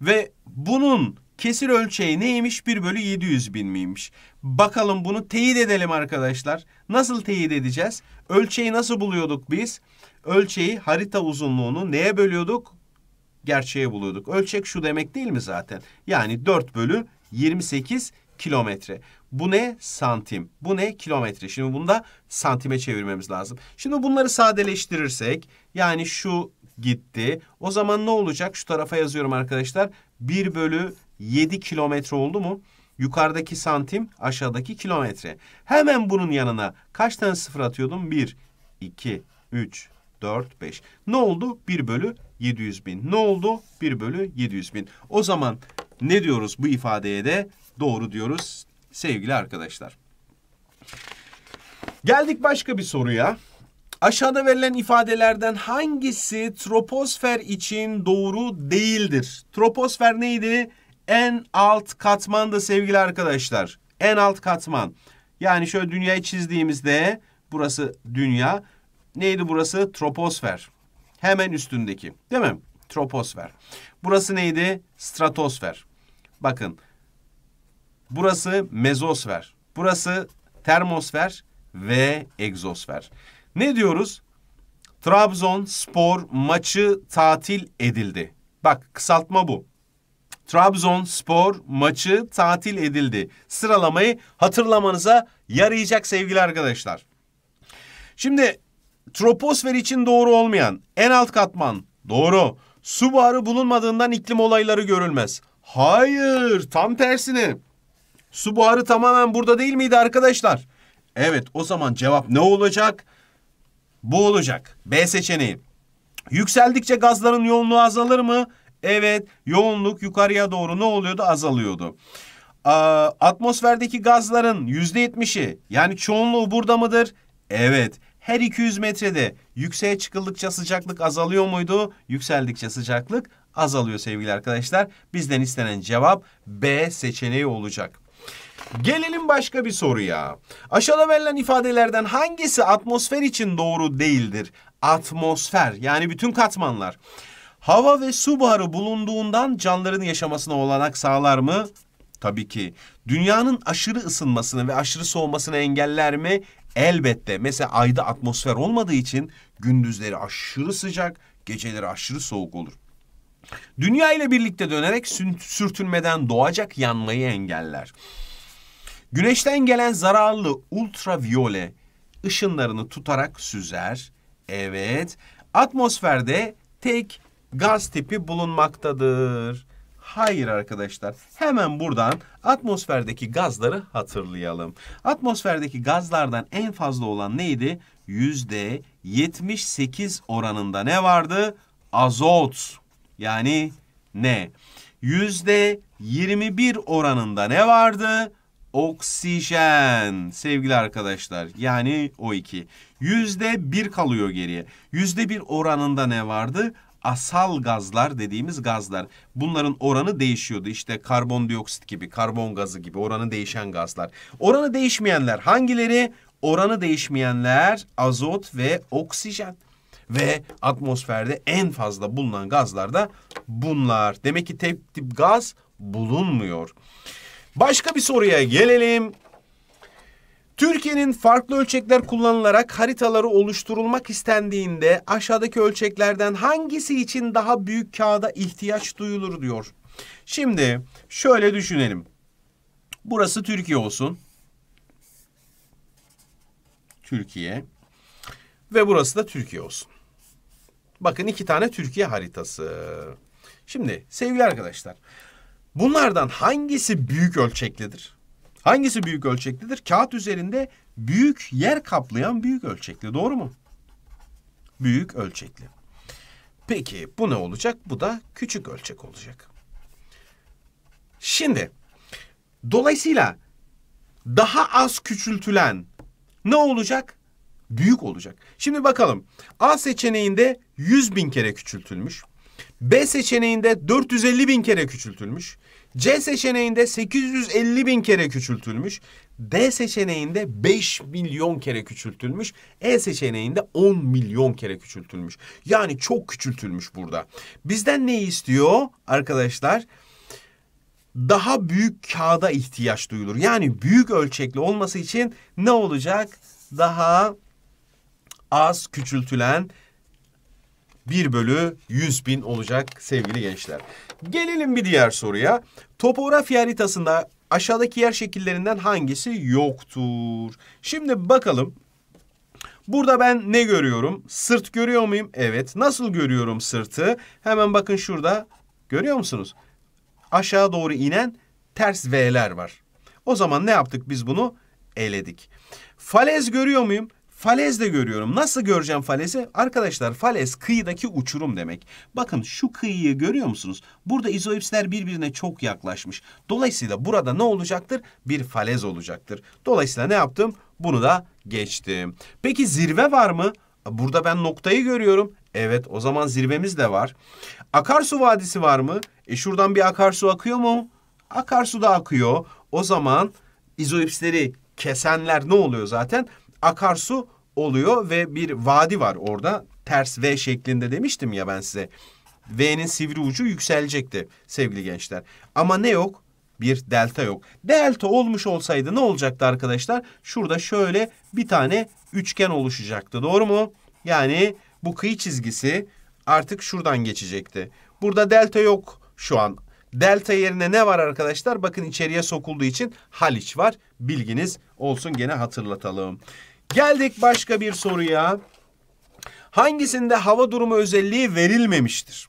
Ve bunun kesir ölçeği neymiş? 1 bölü 700 bin miymiş? Bakalım bunu teyit edelim arkadaşlar. Nasıl teyit edeceğiz? Ölçeği nasıl buluyorduk biz? Ölçeği harita uzunluğunu neye bölüyorduk? Gerçeğe buluyorduk. Ölçek şu demek değil mi zaten? Yani 4 bölü 28 kilometre. Bu ne? Santim. Bu ne? Kilometre. Şimdi bunu da santime çevirmemiz lazım. Şimdi bunları sadeleştirirsek yani şu gitti. O zaman ne olacak? Şu tarafa yazıyorum arkadaşlar. 1 bölü 7 kilometre oldu mu? Yukarıdaki santim, aşağıdaki kilometre. Hemen bunun yanına kaç tane sıfır atıyordum? 1, 2, 3, 4, 5. Ne oldu? 1 bölü 700 bin. Ne oldu? 1 bölü 700 bin. O zaman ne diyoruz bu ifadeye de? doğru diyoruz sevgili arkadaşlar. Geldik başka bir soruya. Aşağıda verilen ifadelerden hangisi troposfer için doğru değildir? Troposfer neydi? En alt katmanda sevgili arkadaşlar. En alt katman. Yani şöyle dünyayı çizdiğimizde burası dünya. Neydi burası? Troposfer. Hemen üstündeki. Değil mi? Troposfer. Burası neydi? Stratosfer. Bakın Burası mezosfer. Burası termosfer ve egzosfer. Ne diyoruz? Trabzon spor maçı tatil edildi. Bak kısaltma bu. Trabzon spor maçı tatil edildi. Sıralamayı hatırlamanıza yarayacak sevgili arkadaşlar. Şimdi troposfer için doğru olmayan en alt katman doğru. Su buharı bulunmadığından iklim olayları görülmez. Hayır, tam tersini. Su buharı tamamen burada değil miydi arkadaşlar? Evet o zaman cevap ne olacak? Bu olacak. B seçeneği. Yükseldikçe gazların yoğunluğu azalır mı? Evet yoğunluk yukarıya doğru ne oluyordu? Azalıyordu. Aa, atmosferdeki gazların yüzde yetmişi yani çoğunluğu burada mıdır? Evet. Her 200 metrede yükseğe çıkıldıkça sıcaklık azalıyor muydu? Yükseldikçe sıcaklık azalıyor sevgili arkadaşlar. Bizden istenen cevap B seçeneği olacak. Gelelim başka bir soruya. Aşağıda verilen ifadelerden hangisi atmosfer için doğru değildir? Atmosfer yani bütün katmanlar. Hava ve su buharı bulunduğundan canlıların yaşamasına olanak sağlar mı? Tabii ki. Dünyanın aşırı ısınmasını ve aşırı soğumasını engeller mi? Elbette. Mesela ayda atmosfer olmadığı için gündüzleri aşırı sıcak, geceleri aşırı soğuk olur. Dünya ile birlikte dönerek sürtünmeden doğacak yanmayı engeller. Güneşten gelen zararlı ultraviyole ışınlarını tutarak süzer. Evet, atmosferde tek gaz tipi bulunmaktadır. Hayır arkadaşlar. Hemen buradan atmosferdeki gazları hatırlayalım. Atmosferdeki gazlardan en fazla olan neydi? Yüzde 78 oranında ne vardı? Azot. Yani ne? Yüzde 21 oranında ne vardı? Oksijen sevgili arkadaşlar yani O2. Yüzde bir kalıyor geriye. Yüzde bir oranında ne vardı? Asal gazlar dediğimiz gazlar. Bunların oranı değişiyordu. İşte karbondioksit gibi, karbon gazı gibi oranı değişen gazlar. Oranı değişmeyenler hangileri? Oranı değişmeyenler azot ve oksijen ve atmosferde en fazla bulunan gazlar da bunlar. Demek ki tek tip gaz bulunmuyor. Başka bir soruya gelelim. Türkiye'nin farklı ölçekler kullanılarak haritaları oluşturulmak istendiğinde aşağıdaki ölçeklerden hangisi için daha büyük kağıda ihtiyaç duyulur diyor. Şimdi şöyle düşünelim. Burası Türkiye olsun. Türkiye ve burası da Türkiye olsun. Bakın iki tane Türkiye haritası. Şimdi sevgili arkadaşlar Bunlardan hangisi büyük ölçeklidir? Hangisi büyük ölçeklidir? Kağıt üzerinde büyük yer kaplayan büyük ölçekli. Doğru mu? Büyük ölçekli. Peki bu ne olacak? Bu da küçük ölçek olacak. Şimdi dolayısıyla daha az küçültülen ne olacak? Büyük olacak. Şimdi bakalım. A seçeneğinde 100 bin kere küçültülmüş. B seçeneğinde 450 bin kere küçültülmüş. C seçeneğinde 850 bin kere küçültülmüş. D seçeneğinde 5 milyon kere küçültülmüş. E seçeneğinde 10 milyon kere küçültülmüş. Yani çok küçültülmüş burada. Bizden ne istiyor arkadaşlar? Daha büyük kağıda ihtiyaç duyulur. Yani büyük ölçekli olması için ne olacak? Daha az küçültülen 1 bölü 100 bin olacak sevgili gençler. Gelelim bir diğer soruya. Topografi haritasında aşağıdaki yer şekillerinden hangisi yoktur? Şimdi bakalım. Burada ben ne görüyorum? Sırt görüyor muyum? Evet. Nasıl görüyorum sırtı? Hemen bakın şurada. Görüyor musunuz? Aşağı doğru inen ters V'ler var. O zaman ne yaptık biz bunu? Eledik. Falez görüyor muyum? Falez de görüyorum. Nasıl göreceğim falezi? Arkadaşlar falez kıyıdaki uçurum demek. Bakın şu kıyıyı görüyor musunuz? Burada izoipsler birbirine çok yaklaşmış. Dolayısıyla burada ne olacaktır? Bir falez olacaktır. Dolayısıyla ne yaptım? Bunu da geçtim. Peki zirve var mı? Burada ben noktayı görüyorum. Evet o zaman zirvemiz de var. Akarsu vadisi var mı? E şuradan bir akarsu akıyor mu? Akarsu da akıyor. O zaman izoipsleri kesenler ne oluyor zaten? akarsu oluyor ve bir vadi var orada. Ters V şeklinde demiştim ya ben size. V'nin sivri ucu yükselecekti sevgili gençler. Ama ne yok? Bir delta yok. Delta olmuş olsaydı ne olacaktı arkadaşlar? Şurada şöyle bir tane üçgen oluşacaktı. Doğru mu? Yani bu kıyı çizgisi artık şuradan geçecekti. Burada delta yok şu an. Delta yerine ne var arkadaşlar? Bakın içeriye sokulduğu için Haliç var. Bilginiz olsun gene hatırlatalım. Geldik başka bir soruya. Hangisinde hava durumu özelliği verilmemiştir?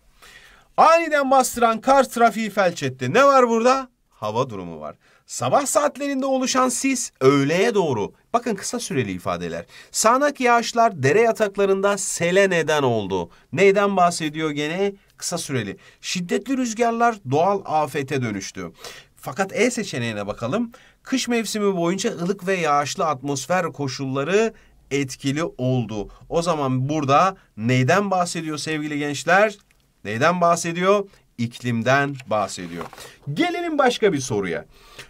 Aniden bastıran kar trafiği felç etti. Ne var burada? Hava durumu var. Sabah saatlerinde oluşan sis öğleye doğru. Bakın kısa süreli ifadeler. Sağanak yağışlar dere yataklarında sele neden oldu. Neyden bahsediyor gene? Kısa süreli. Şiddetli rüzgarlar doğal afete dönüştü. Fakat E seçeneğine bakalım. Kış mevsimi boyunca ılık ve yağışlı atmosfer koşulları etkili oldu. O zaman burada neyden bahsediyor sevgili gençler? Neyden bahsediyor? iklimden bahsediyor. Gelelim başka bir soruya.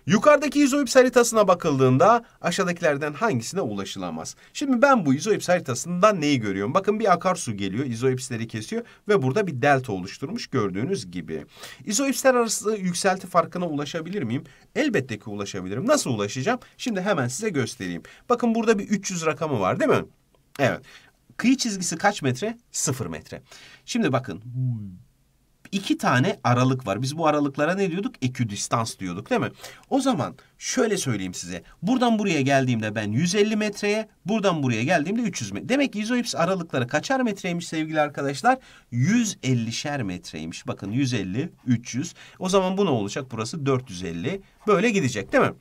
Yukarıdaki izoips haritasına bakıldığında aşağıdakilerden hangisine ulaşılamaz? Şimdi ben bu izoips haritasından neyi görüyorum? Bakın bir akarsu geliyor, izoipsleri kesiyor ve burada bir delta oluşturmuş gördüğünüz gibi. İzoipsler arası yükselti farkına ulaşabilir miyim? Elbette ki ulaşabilirim. Nasıl ulaşacağım? Şimdi hemen size göstereyim. Bakın burada bir 300 rakamı var değil mi? Evet. Kıyı çizgisi kaç metre? 0 metre. Şimdi bakın iki tane aralık var. Biz bu aralıklara ne diyorduk? Eküdistans diyorduk değil mi? O zaman şöyle söyleyeyim size. Buradan buraya geldiğimde ben 150 metreye, buradan buraya geldiğimde 300 metre. Demek ki izoips aralıkları kaçar metreymiş sevgili arkadaşlar? 150'şer metreymiş. Bakın 150, 300. O zaman bu ne olacak? Burası 450. Böyle gidecek değil mi?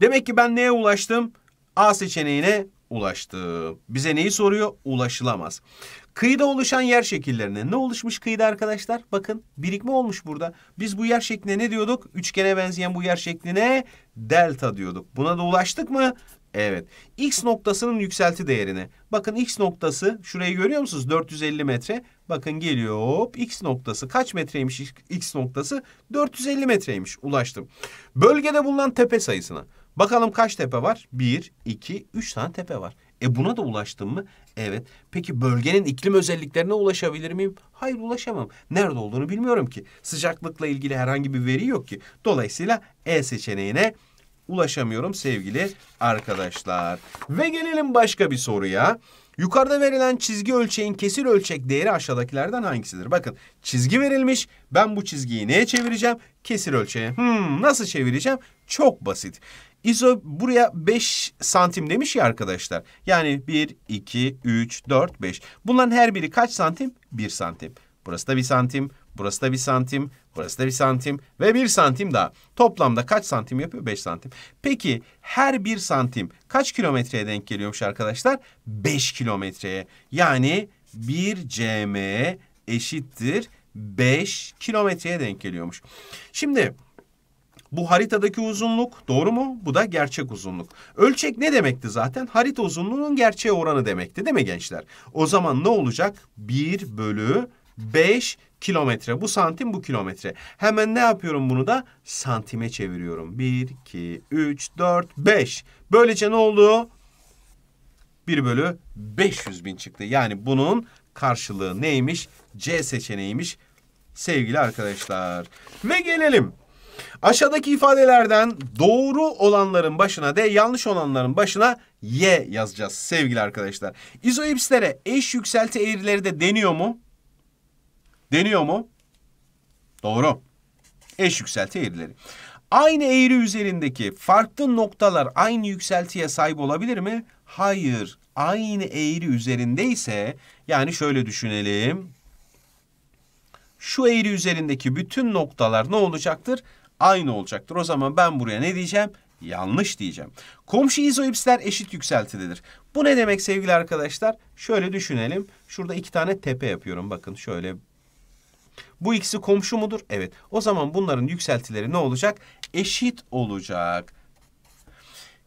Demek ki ben neye ulaştım? A seçeneğine ulaştım. Bize neyi soruyor? Ulaşılamaz. Kıyıda oluşan yer şekillerine ne oluşmuş kıyıda arkadaşlar? Bakın birikme olmuş burada. Biz bu yer şekline ne diyorduk? Üçgene benzeyen bu yer şekline delta diyorduk. Buna da ulaştık mı? Evet. X noktasının yükselti değerine. Bakın X noktası şurayı görüyor musunuz? 450 metre. Bakın geliyor hop X noktası kaç metreymiş X noktası? 450 metreymiş. Ulaştım. Bölgede bulunan tepe sayısına. Bakalım kaç tepe var? 1, 2, 3 tane tepe var. E buna da ulaştım mı? Evet. Peki bölgenin iklim özelliklerine ulaşabilir miyim? Hayır ulaşamam. Nerede olduğunu bilmiyorum ki. Sıcaklıkla ilgili herhangi bir veri yok ki. Dolayısıyla E seçeneğine ulaşamıyorum sevgili arkadaşlar. Ve gelelim başka bir soruya. Yukarıda verilen çizgi ölçeğin kesir ölçek değeri aşağıdakilerden hangisidir? Bakın çizgi verilmiş. Ben bu çizgiyi neye çevireceğim? Kesir ölçeğe. Hmm, nasıl çevireceğim? Çok basit. ISO buraya 5 santim demiş ya arkadaşlar. Yani 1, 2, 3, 4, 5. Bunların her biri kaç santim? 1 santim. Burası da 1 santim. Burası da 1 santim. Burası da 1 santim. Ve 1 santim daha. Toplamda kaç santim yapıyor? 5 santim. Peki her 1 santim kaç kilometreye denk geliyormuş arkadaşlar? 5 kilometreye. Yani 1 cm eşittir 5 kilometreye denk geliyormuş. Şimdi... Bu haritadaki uzunluk doğru mu? Bu da gerçek uzunluk. Ölçek ne demekti zaten? Harita uzunluğunun gerçeğe oranı demekti değil mi gençler? O zaman ne olacak? 1 bölü 5 kilometre. Bu santim bu kilometre. Hemen ne yapıyorum bunu da? Santime çeviriyorum. 1, 2, 3, 4, 5. Böylece ne oldu? 1 bölü 500 bin çıktı. Yani bunun karşılığı neymiş? C seçeneğiymiş sevgili arkadaşlar. Ve gelelim Aşağıdaki ifadelerden doğru olanların başına D, yanlış olanların başına Y yazacağız sevgili arkadaşlar. İzoipslere eş yükselti eğrileri de deniyor mu? Deniyor mu? Doğru. Eş yükselti eğrileri. Aynı eğri üzerindeki farklı noktalar aynı yükseltiye sahip olabilir mi? Hayır. Aynı eğri üzerindeyse yani şöyle düşünelim. Şu eğri üzerindeki bütün noktalar ne olacaktır? aynı olacaktır. O zaman ben buraya ne diyeceğim? Yanlış diyeceğim. Komşu izoipsler eşit yükseltidedir. Bu ne demek sevgili arkadaşlar? Şöyle düşünelim. Şurada iki tane tepe yapıyorum. Bakın şöyle. Bu ikisi komşu mudur? Evet. O zaman bunların yükseltileri ne olacak? Eşit olacak.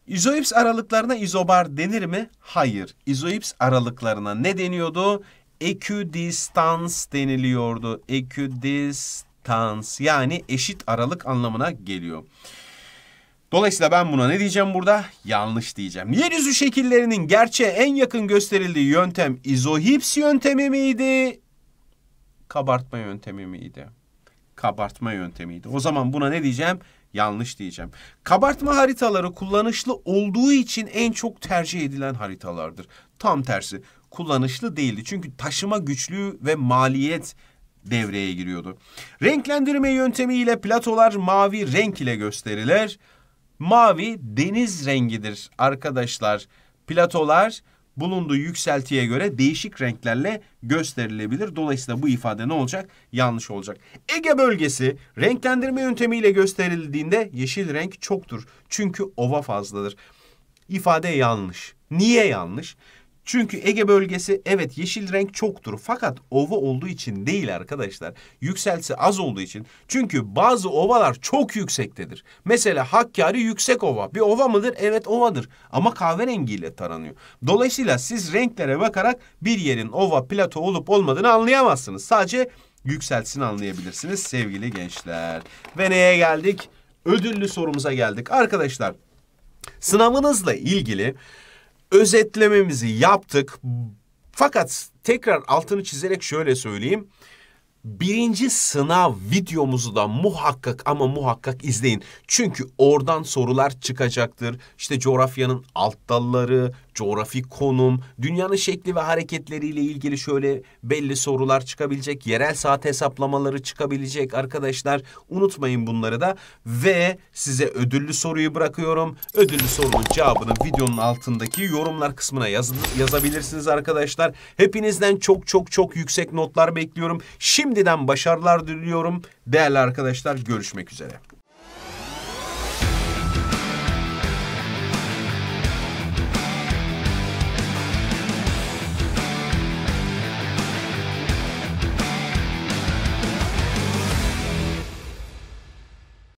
İzoips aralıklarına izobar denir mi? Hayır. İzoips aralıklarına ne deniyordu? Eküdistans deniliyordu. Eküdistans distans yani eşit aralık anlamına geliyor. Dolayısıyla ben buna ne diyeceğim burada? Yanlış diyeceğim. Yeryüzü şekillerinin gerçeğe en yakın gösterildiği yöntem izohips yöntemi miydi? Kabartma yöntemi miydi? Kabartma yöntemiydi. O zaman buna ne diyeceğim? Yanlış diyeceğim. Kabartma haritaları kullanışlı olduğu için en çok tercih edilen haritalardır. Tam tersi kullanışlı değildi. Çünkü taşıma güçlüğü ve maliyet devreye giriyordu. Renklendirme yöntemiyle platolar mavi renk ile gösterilir. Mavi deniz rengidir arkadaşlar. Platolar bulunduğu yükseltiye göre değişik renklerle gösterilebilir. Dolayısıyla bu ifade ne olacak? Yanlış olacak. Ege bölgesi renklendirme yöntemiyle gösterildiğinde yeşil renk çoktur. Çünkü ova fazladır. İfade yanlış. Niye yanlış? Çünkü Ege bölgesi evet yeşil renk çoktur fakat ova olduğu için değil arkadaşlar. Yükselsi az olduğu için. Çünkü bazı ovalar çok yüksektedir. Mesela Hakkari yüksek ova. Bir ova mıdır? Evet ovadır. Ama kahverengiyle taranıyor. Dolayısıyla siz renklere bakarak bir yerin ova, plato olup olmadığını anlayamazsınız. Sadece yükselsin anlayabilirsiniz sevgili gençler. Ve neye geldik? Ödüllü sorumuza geldik. Arkadaşlar sınavınızla ilgili özetlememizi yaptık. Fakat tekrar altını çizerek şöyle söyleyeyim. Birinci sınav videomuzu da muhakkak ama muhakkak izleyin. Çünkü oradan sorular çıkacaktır. İşte coğrafyanın alt dalları, coğrafik konum, dünyanın şekli ve hareketleriyle ilgili şöyle belli sorular çıkabilecek, yerel saat hesaplamaları çıkabilecek arkadaşlar. Unutmayın bunları da ve size ödüllü soruyu bırakıyorum. Ödüllü sorunun cevabını videonun altındaki yorumlar kısmına yaz yazabilirsiniz arkadaşlar. Hepinizden çok çok çok yüksek notlar bekliyorum. Şimdiden başarılar diliyorum. Değerli arkadaşlar görüşmek üzere.